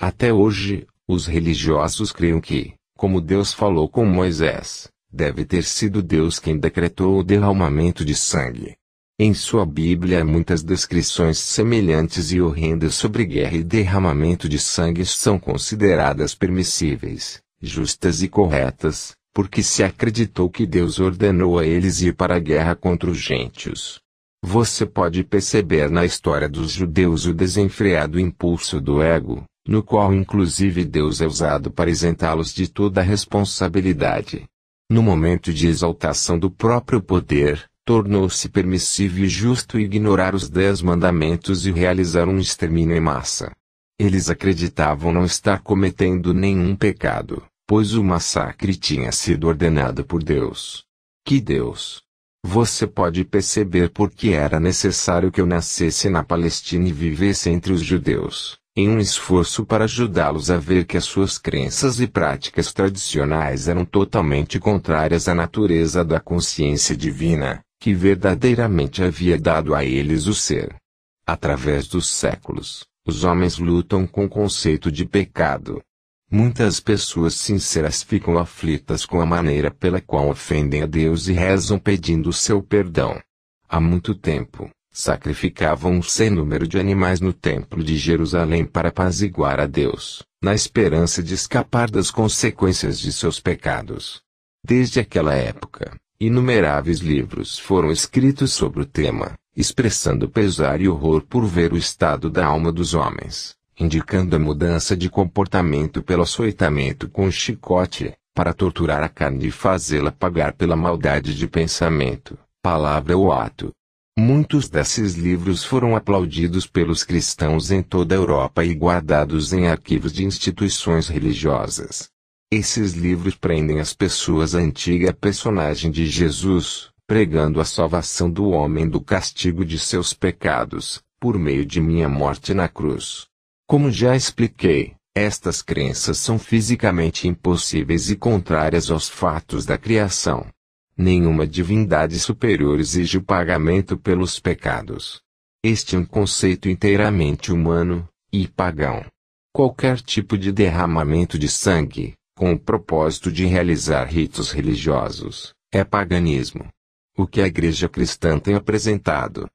Até hoje, os religiosos creem que, como Deus falou com Moisés, deve ter sido Deus quem decretou o derramamento de sangue. Em sua Bíblia há muitas descrições semelhantes e horrendas sobre guerra e derramamento de sangue são consideradas permissíveis, justas e corretas, porque se acreditou que Deus ordenou a eles ir para a guerra contra os gentios. Você pode perceber na história dos judeus o desenfreado impulso do ego, no qual inclusive Deus é usado para isentá-los de toda a responsabilidade. No momento de exaltação do próprio poder, tornou-se permissível e justo ignorar os dez mandamentos e realizar um extermínio em massa. Eles acreditavam não estar cometendo nenhum pecado, pois o massacre tinha sido ordenado por Deus. Que Deus! Você pode perceber por que era necessário que eu nascesse na Palestina e vivesse entre os judeus, em um esforço para ajudá-los a ver que as suas crenças e práticas tradicionais eram totalmente contrárias à natureza da consciência divina, que verdadeiramente havia dado a eles o ser. Através dos séculos, os homens lutam com o conceito de pecado. Muitas pessoas sinceras ficam aflitas com a maneira pela qual ofendem a Deus e rezam pedindo seu perdão. Há muito tempo, sacrificavam um sem número de animais no Templo de Jerusalém para apaziguar a Deus, na esperança de escapar das consequências de seus pecados. Desde aquela época, Inumeráveis livros foram escritos sobre o tema, expressando pesar e horror por ver o estado da alma dos homens, indicando a mudança de comportamento pelo açoitamento com chicote, para torturar a carne e fazê-la pagar pela maldade de pensamento, palavra ou ato. Muitos desses livros foram aplaudidos pelos cristãos em toda a Europa e guardados em arquivos de instituições religiosas. Esses livros prendem as pessoas à antiga personagem de Jesus, pregando a salvação do homem do castigo de seus pecados, por meio de minha morte na cruz. Como já expliquei, estas crenças são fisicamente impossíveis e contrárias aos fatos da criação. Nenhuma divindade superior exige o pagamento pelos pecados. Este é um conceito inteiramente humano e pagão. Qualquer tipo de derramamento de sangue, com o propósito de realizar ritos religiosos, é paganismo. O que a Igreja Cristã tem apresentado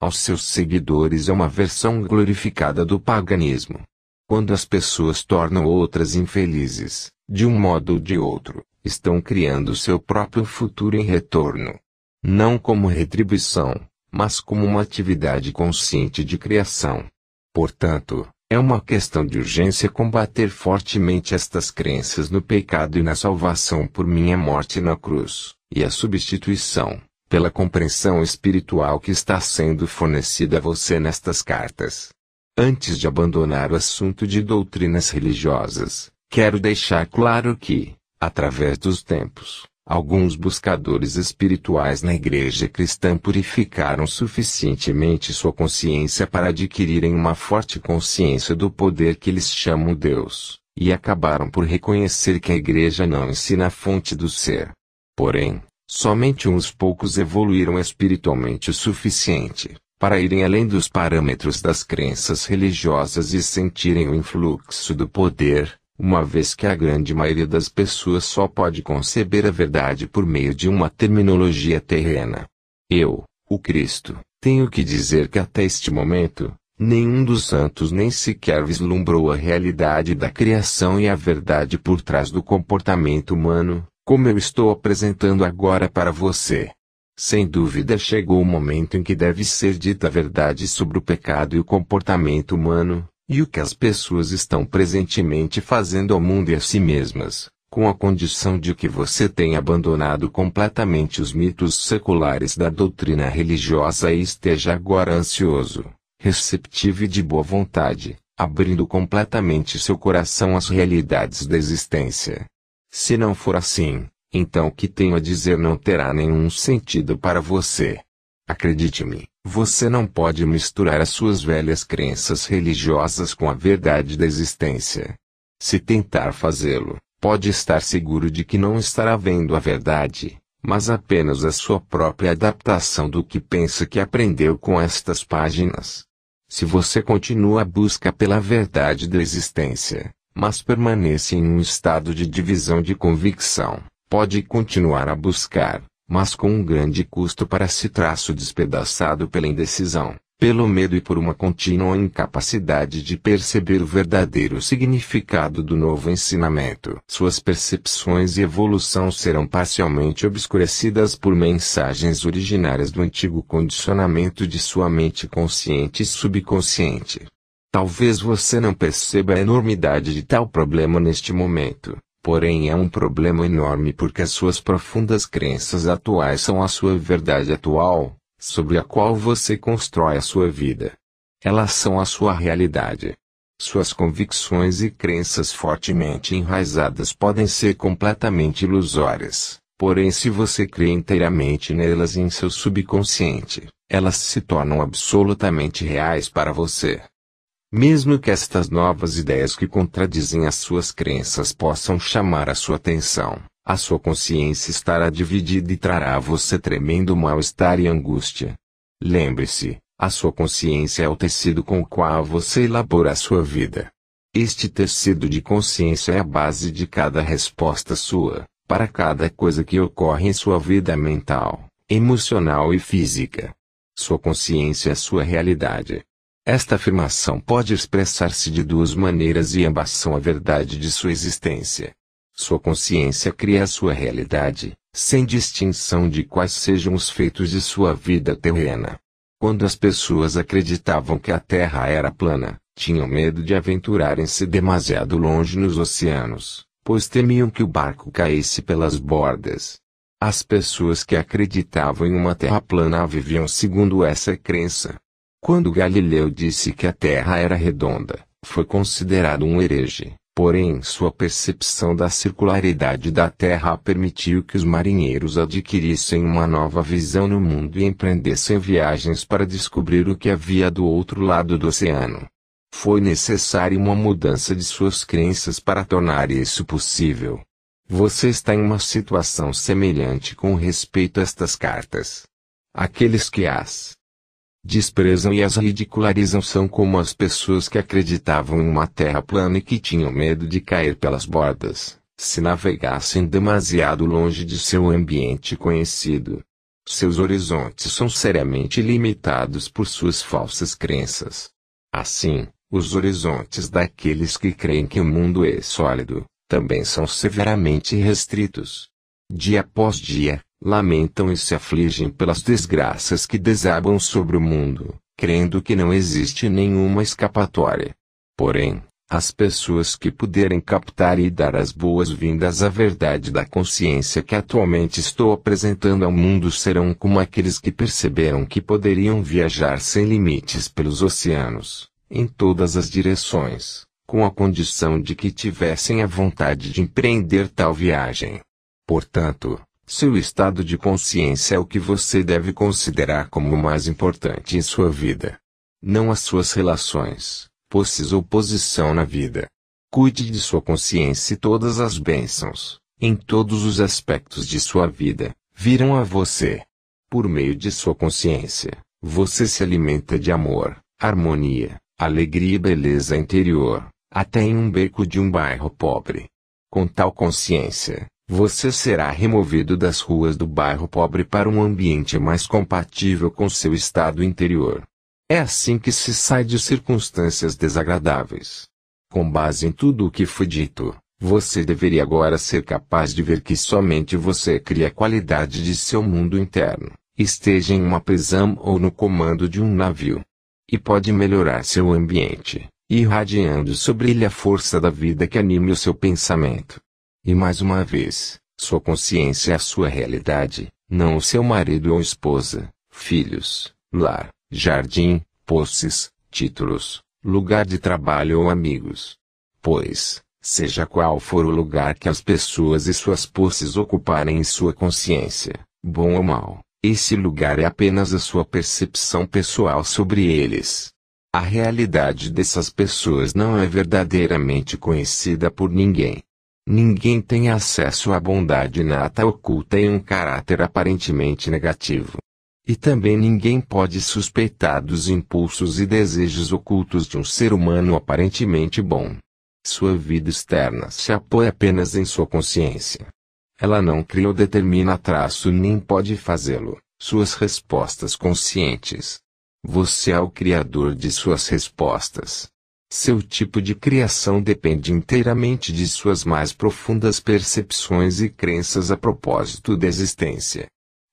aos seus seguidores é uma versão glorificada do paganismo. Quando as pessoas tornam outras infelizes, de um modo ou de outro, estão criando seu próprio futuro em retorno. Não como retribuição, mas como uma atividade consciente de criação. Portanto, é uma questão de urgência combater fortemente estas crenças no pecado e na salvação por minha morte na cruz, e a substituição, pela compreensão espiritual que está sendo fornecida a você nestas cartas. Antes de abandonar o assunto de doutrinas religiosas, quero deixar claro que, através dos tempos, Alguns buscadores espirituais na igreja cristã purificaram suficientemente sua consciência para adquirirem uma forte consciência do poder que eles chamam Deus, e acabaram por reconhecer que a igreja não ensina a fonte do ser. Porém, somente uns poucos evoluíram espiritualmente o suficiente para irem além dos parâmetros das crenças religiosas e sentirem o influxo do poder, uma vez que a grande maioria das pessoas só pode conceber a verdade por meio de uma terminologia terrena. Eu, o Cristo, tenho que dizer que até este momento, nenhum dos santos nem sequer vislumbrou a realidade da criação e a verdade por trás do comportamento humano, como eu estou apresentando agora para você. Sem dúvida chegou o momento em que deve ser dita a verdade sobre o pecado e o comportamento humano, e o que as pessoas estão presentemente fazendo ao mundo e a si mesmas, com a condição de que você tenha abandonado completamente os mitos seculares da doutrina religiosa e esteja agora ansioso, receptivo e de boa vontade, abrindo completamente seu coração às realidades da existência. Se não for assim, então o que tenho a dizer não terá nenhum sentido para você. Acredite-me. Você não pode misturar as suas velhas crenças religiosas com a verdade da existência. Se tentar fazê-lo, pode estar seguro de que não estará vendo a verdade, mas apenas a sua própria adaptação do que pensa que aprendeu com estas páginas. Se você continua a busca pela verdade da existência, mas permanece em um estado de divisão de convicção, pode continuar a buscar, mas com um grande custo para si traço despedaçado pela indecisão, pelo medo e por uma contínua incapacidade de perceber o verdadeiro significado do novo ensinamento. Suas percepções e evolução serão parcialmente obscurecidas por mensagens originárias do antigo condicionamento de sua mente consciente e subconsciente. Talvez você não perceba a enormidade de tal problema neste momento, Porém é um problema enorme porque as suas profundas crenças atuais são a sua verdade atual, sobre a qual você constrói a sua vida. Elas são a sua realidade. Suas convicções e crenças fortemente enraizadas podem ser completamente ilusórias, porém, se você crê inteiramente nelas em seu subconsciente, elas se tornam absolutamente reais para você mesmo que estas novas ideias que contradizem as suas crenças possam chamar a sua atenção, a sua consciência estará dividida e trará a você tremendo mal-estar e angústia. Lembre-se, a sua consciência é o tecido com o qual você elabora a sua vida. Este tecido de consciência é a base de cada resposta sua, para cada coisa que ocorre em sua vida mental, emocional e física. Sua consciência é sua realidade. Esta afirmação pode expressar-se de duas maneiras e ambas são a verdade de sua existência. Sua consciência cria a sua realidade, sem distinção de quais sejam os feitos de sua vida terrena. Quando as pessoas acreditavam que a Terra era plana, tinham medo de aventurarem-se demasiado longe nos oceanos, pois temiam que o barco caísse pelas bordas. As pessoas que acreditavam em uma Terra plana viviam segundo essa crença quando Galileu disse que a Terra era redonda, foi considerado um herege, porém sua percepção da circularidade da Terra permitiu que os marinheiros adquirissem uma nova visão no mundo e empreendessem viagens para descobrir o que havia do outro lado do oceano. Foi necessária uma mudança de suas crenças para tornar isso possível. Você está em uma situação semelhante com respeito a estas cartas. Aqueles que as desprezam e as ridicularizam são como as pessoas que acreditavam em uma terra plana e que tinham medo de cair pelas bordas, se navegassem demasiado longe de seu ambiente conhecido. Seus horizontes são seriamente limitados por suas falsas crenças. Assim, os horizontes daqueles que creem que o mundo é sólido, também são severamente restritos. Dia após dia, lamentam e se afligem pelas desgraças que desabam sobre o mundo, crendo que não existe nenhuma escapatória. Porém, as pessoas que puderem captar e dar as boas-vindas à verdade da consciência que atualmente estou apresentando ao mundo serão como aqueles que perceberam que poderiam viajar sem limites pelos oceanos, em todas as direções, com a condição de que tivessem a vontade de empreender tal viagem. Portanto, seu estado de consciência é o que você deve considerar como o mais importante em sua vida. Não as suas relações, posses ou posição na vida. Cuide de sua consciência e todas as bênçãos, em todos os aspectos de sua vida, virão a você. Por meio de sua consciência, você se alimenta de amor, harmonia, alegria e beleza interior, até em um beco de um bairro pobre. Com tal consciência, você será removido das ruas do bairro pobre para um ambiente mais compatível com seu estado interior. É assim que se sai de circunstâncias desagradáveis. Com base em tudo o que foi dito, você deveria agora ser capaz de ver que somente você cria a qualidade de seu mundo interno, esteja em uma prisão ou no comando de um navio. E pode melhorar seu ambiente, irradiando sobre ele a força da vida que anime o seu pensamento. E mais uma vez, sua consciência é a sua realidade, não o seu marido ou esposa, filhos, lar, jardim, posses, títulos, lugar de trabalho ou amigos. Pois, seja qual for o lugar que as pessoas e suas posses ocuparem em sua consciência, bom ou mal, esse lugar é apenas a sua percepção pessoal sobre eles. A realidade dessas pessoas não é verdadeiramente conhecida por ninguém. Ninguém tem acesso à bondade nata oculta em um caráter aparentemente negativo. E também ninguém pode suspeitar dos impulsos e desejos ocultos de um ser humano aparentemente bom. Sua vida externa se apoia apenas em sua consciência. Ela não cria ou determina traço nem pode fazê-lo, suas respostas conscientes. Você é o criador de suas respostas. Seu tipo de criação depende inteiramente de suas mais profundas percepções e crenças a propósito da existência.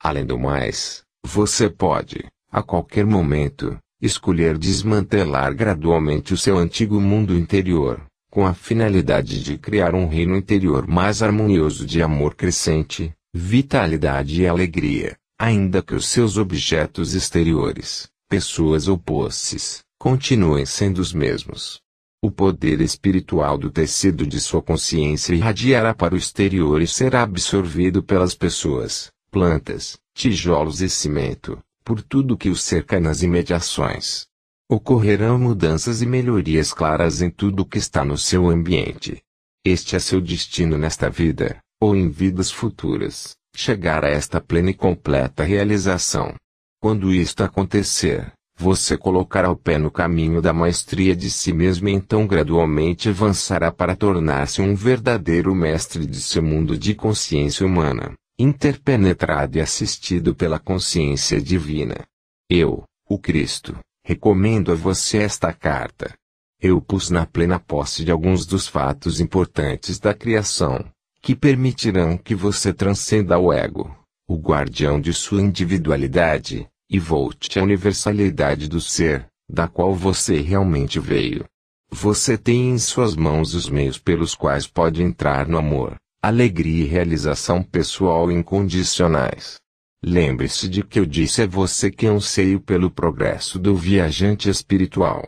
Além do mais, você pode, a qualquer momento, escolher desmantelar gradualmente o seu antigo mundo interior, com a finalidade de criar um reino interior mais harmonioso de amor crescente, vitalidade e alegria, ainda que os seus objetos exteriores, pessoas ou posses, continuem sendo os mesmos. O poder espiritual do tecido de sua consciência irradiará para o exterior e será absorvido pelas pessoas, plantas, tijolos e cimento, por tudo que o cerca nas imediações. Ocorrerão mudanças e melhorias claras em tudo que está no seu ambiente. Este é seu destino nesta vida, ou em vidas futuras, chegar a esta plena e completa realização. Quando isto acontecer, você colocará o pé no caminho da maestria de si mesmo e então gradualmente avançará para tornar-se um verdadeiro mestre de seu mundo de consciência humana, interpenetrado e assistido pela consciência divina. Eu, o Cristo, recomendo a você esta carta. Eu pus na plena posse de alguns dos fatos importantes da criação, que permitirão que você transcenda o ego, o guardião de sua individualidade, e volte à universalidade do ser, da qual você realmente veio. Você tem em suas mãos os meios pelos quais pode entrar no amor, alegria e realização pessoal incondicionais. Lembre-se de que eu disse a você que é anseio pelo progresso do viajante espiritual.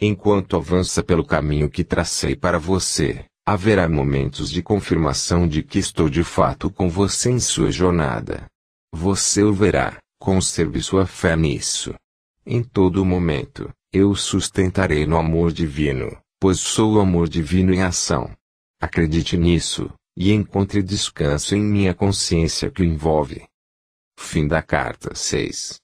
Enquanto avança pelo caminho que tracei para você, haverá momentos de confirmação de que estou de fato com você em sua jornada. Você o verá. Conserve sua fé nisso. Em todo momento, eu sustentarei no amor divino, pois sou o amor divino em ação. Acredite nisso, e encontre descanso em minha consciência que o envolve. Fim da carta 6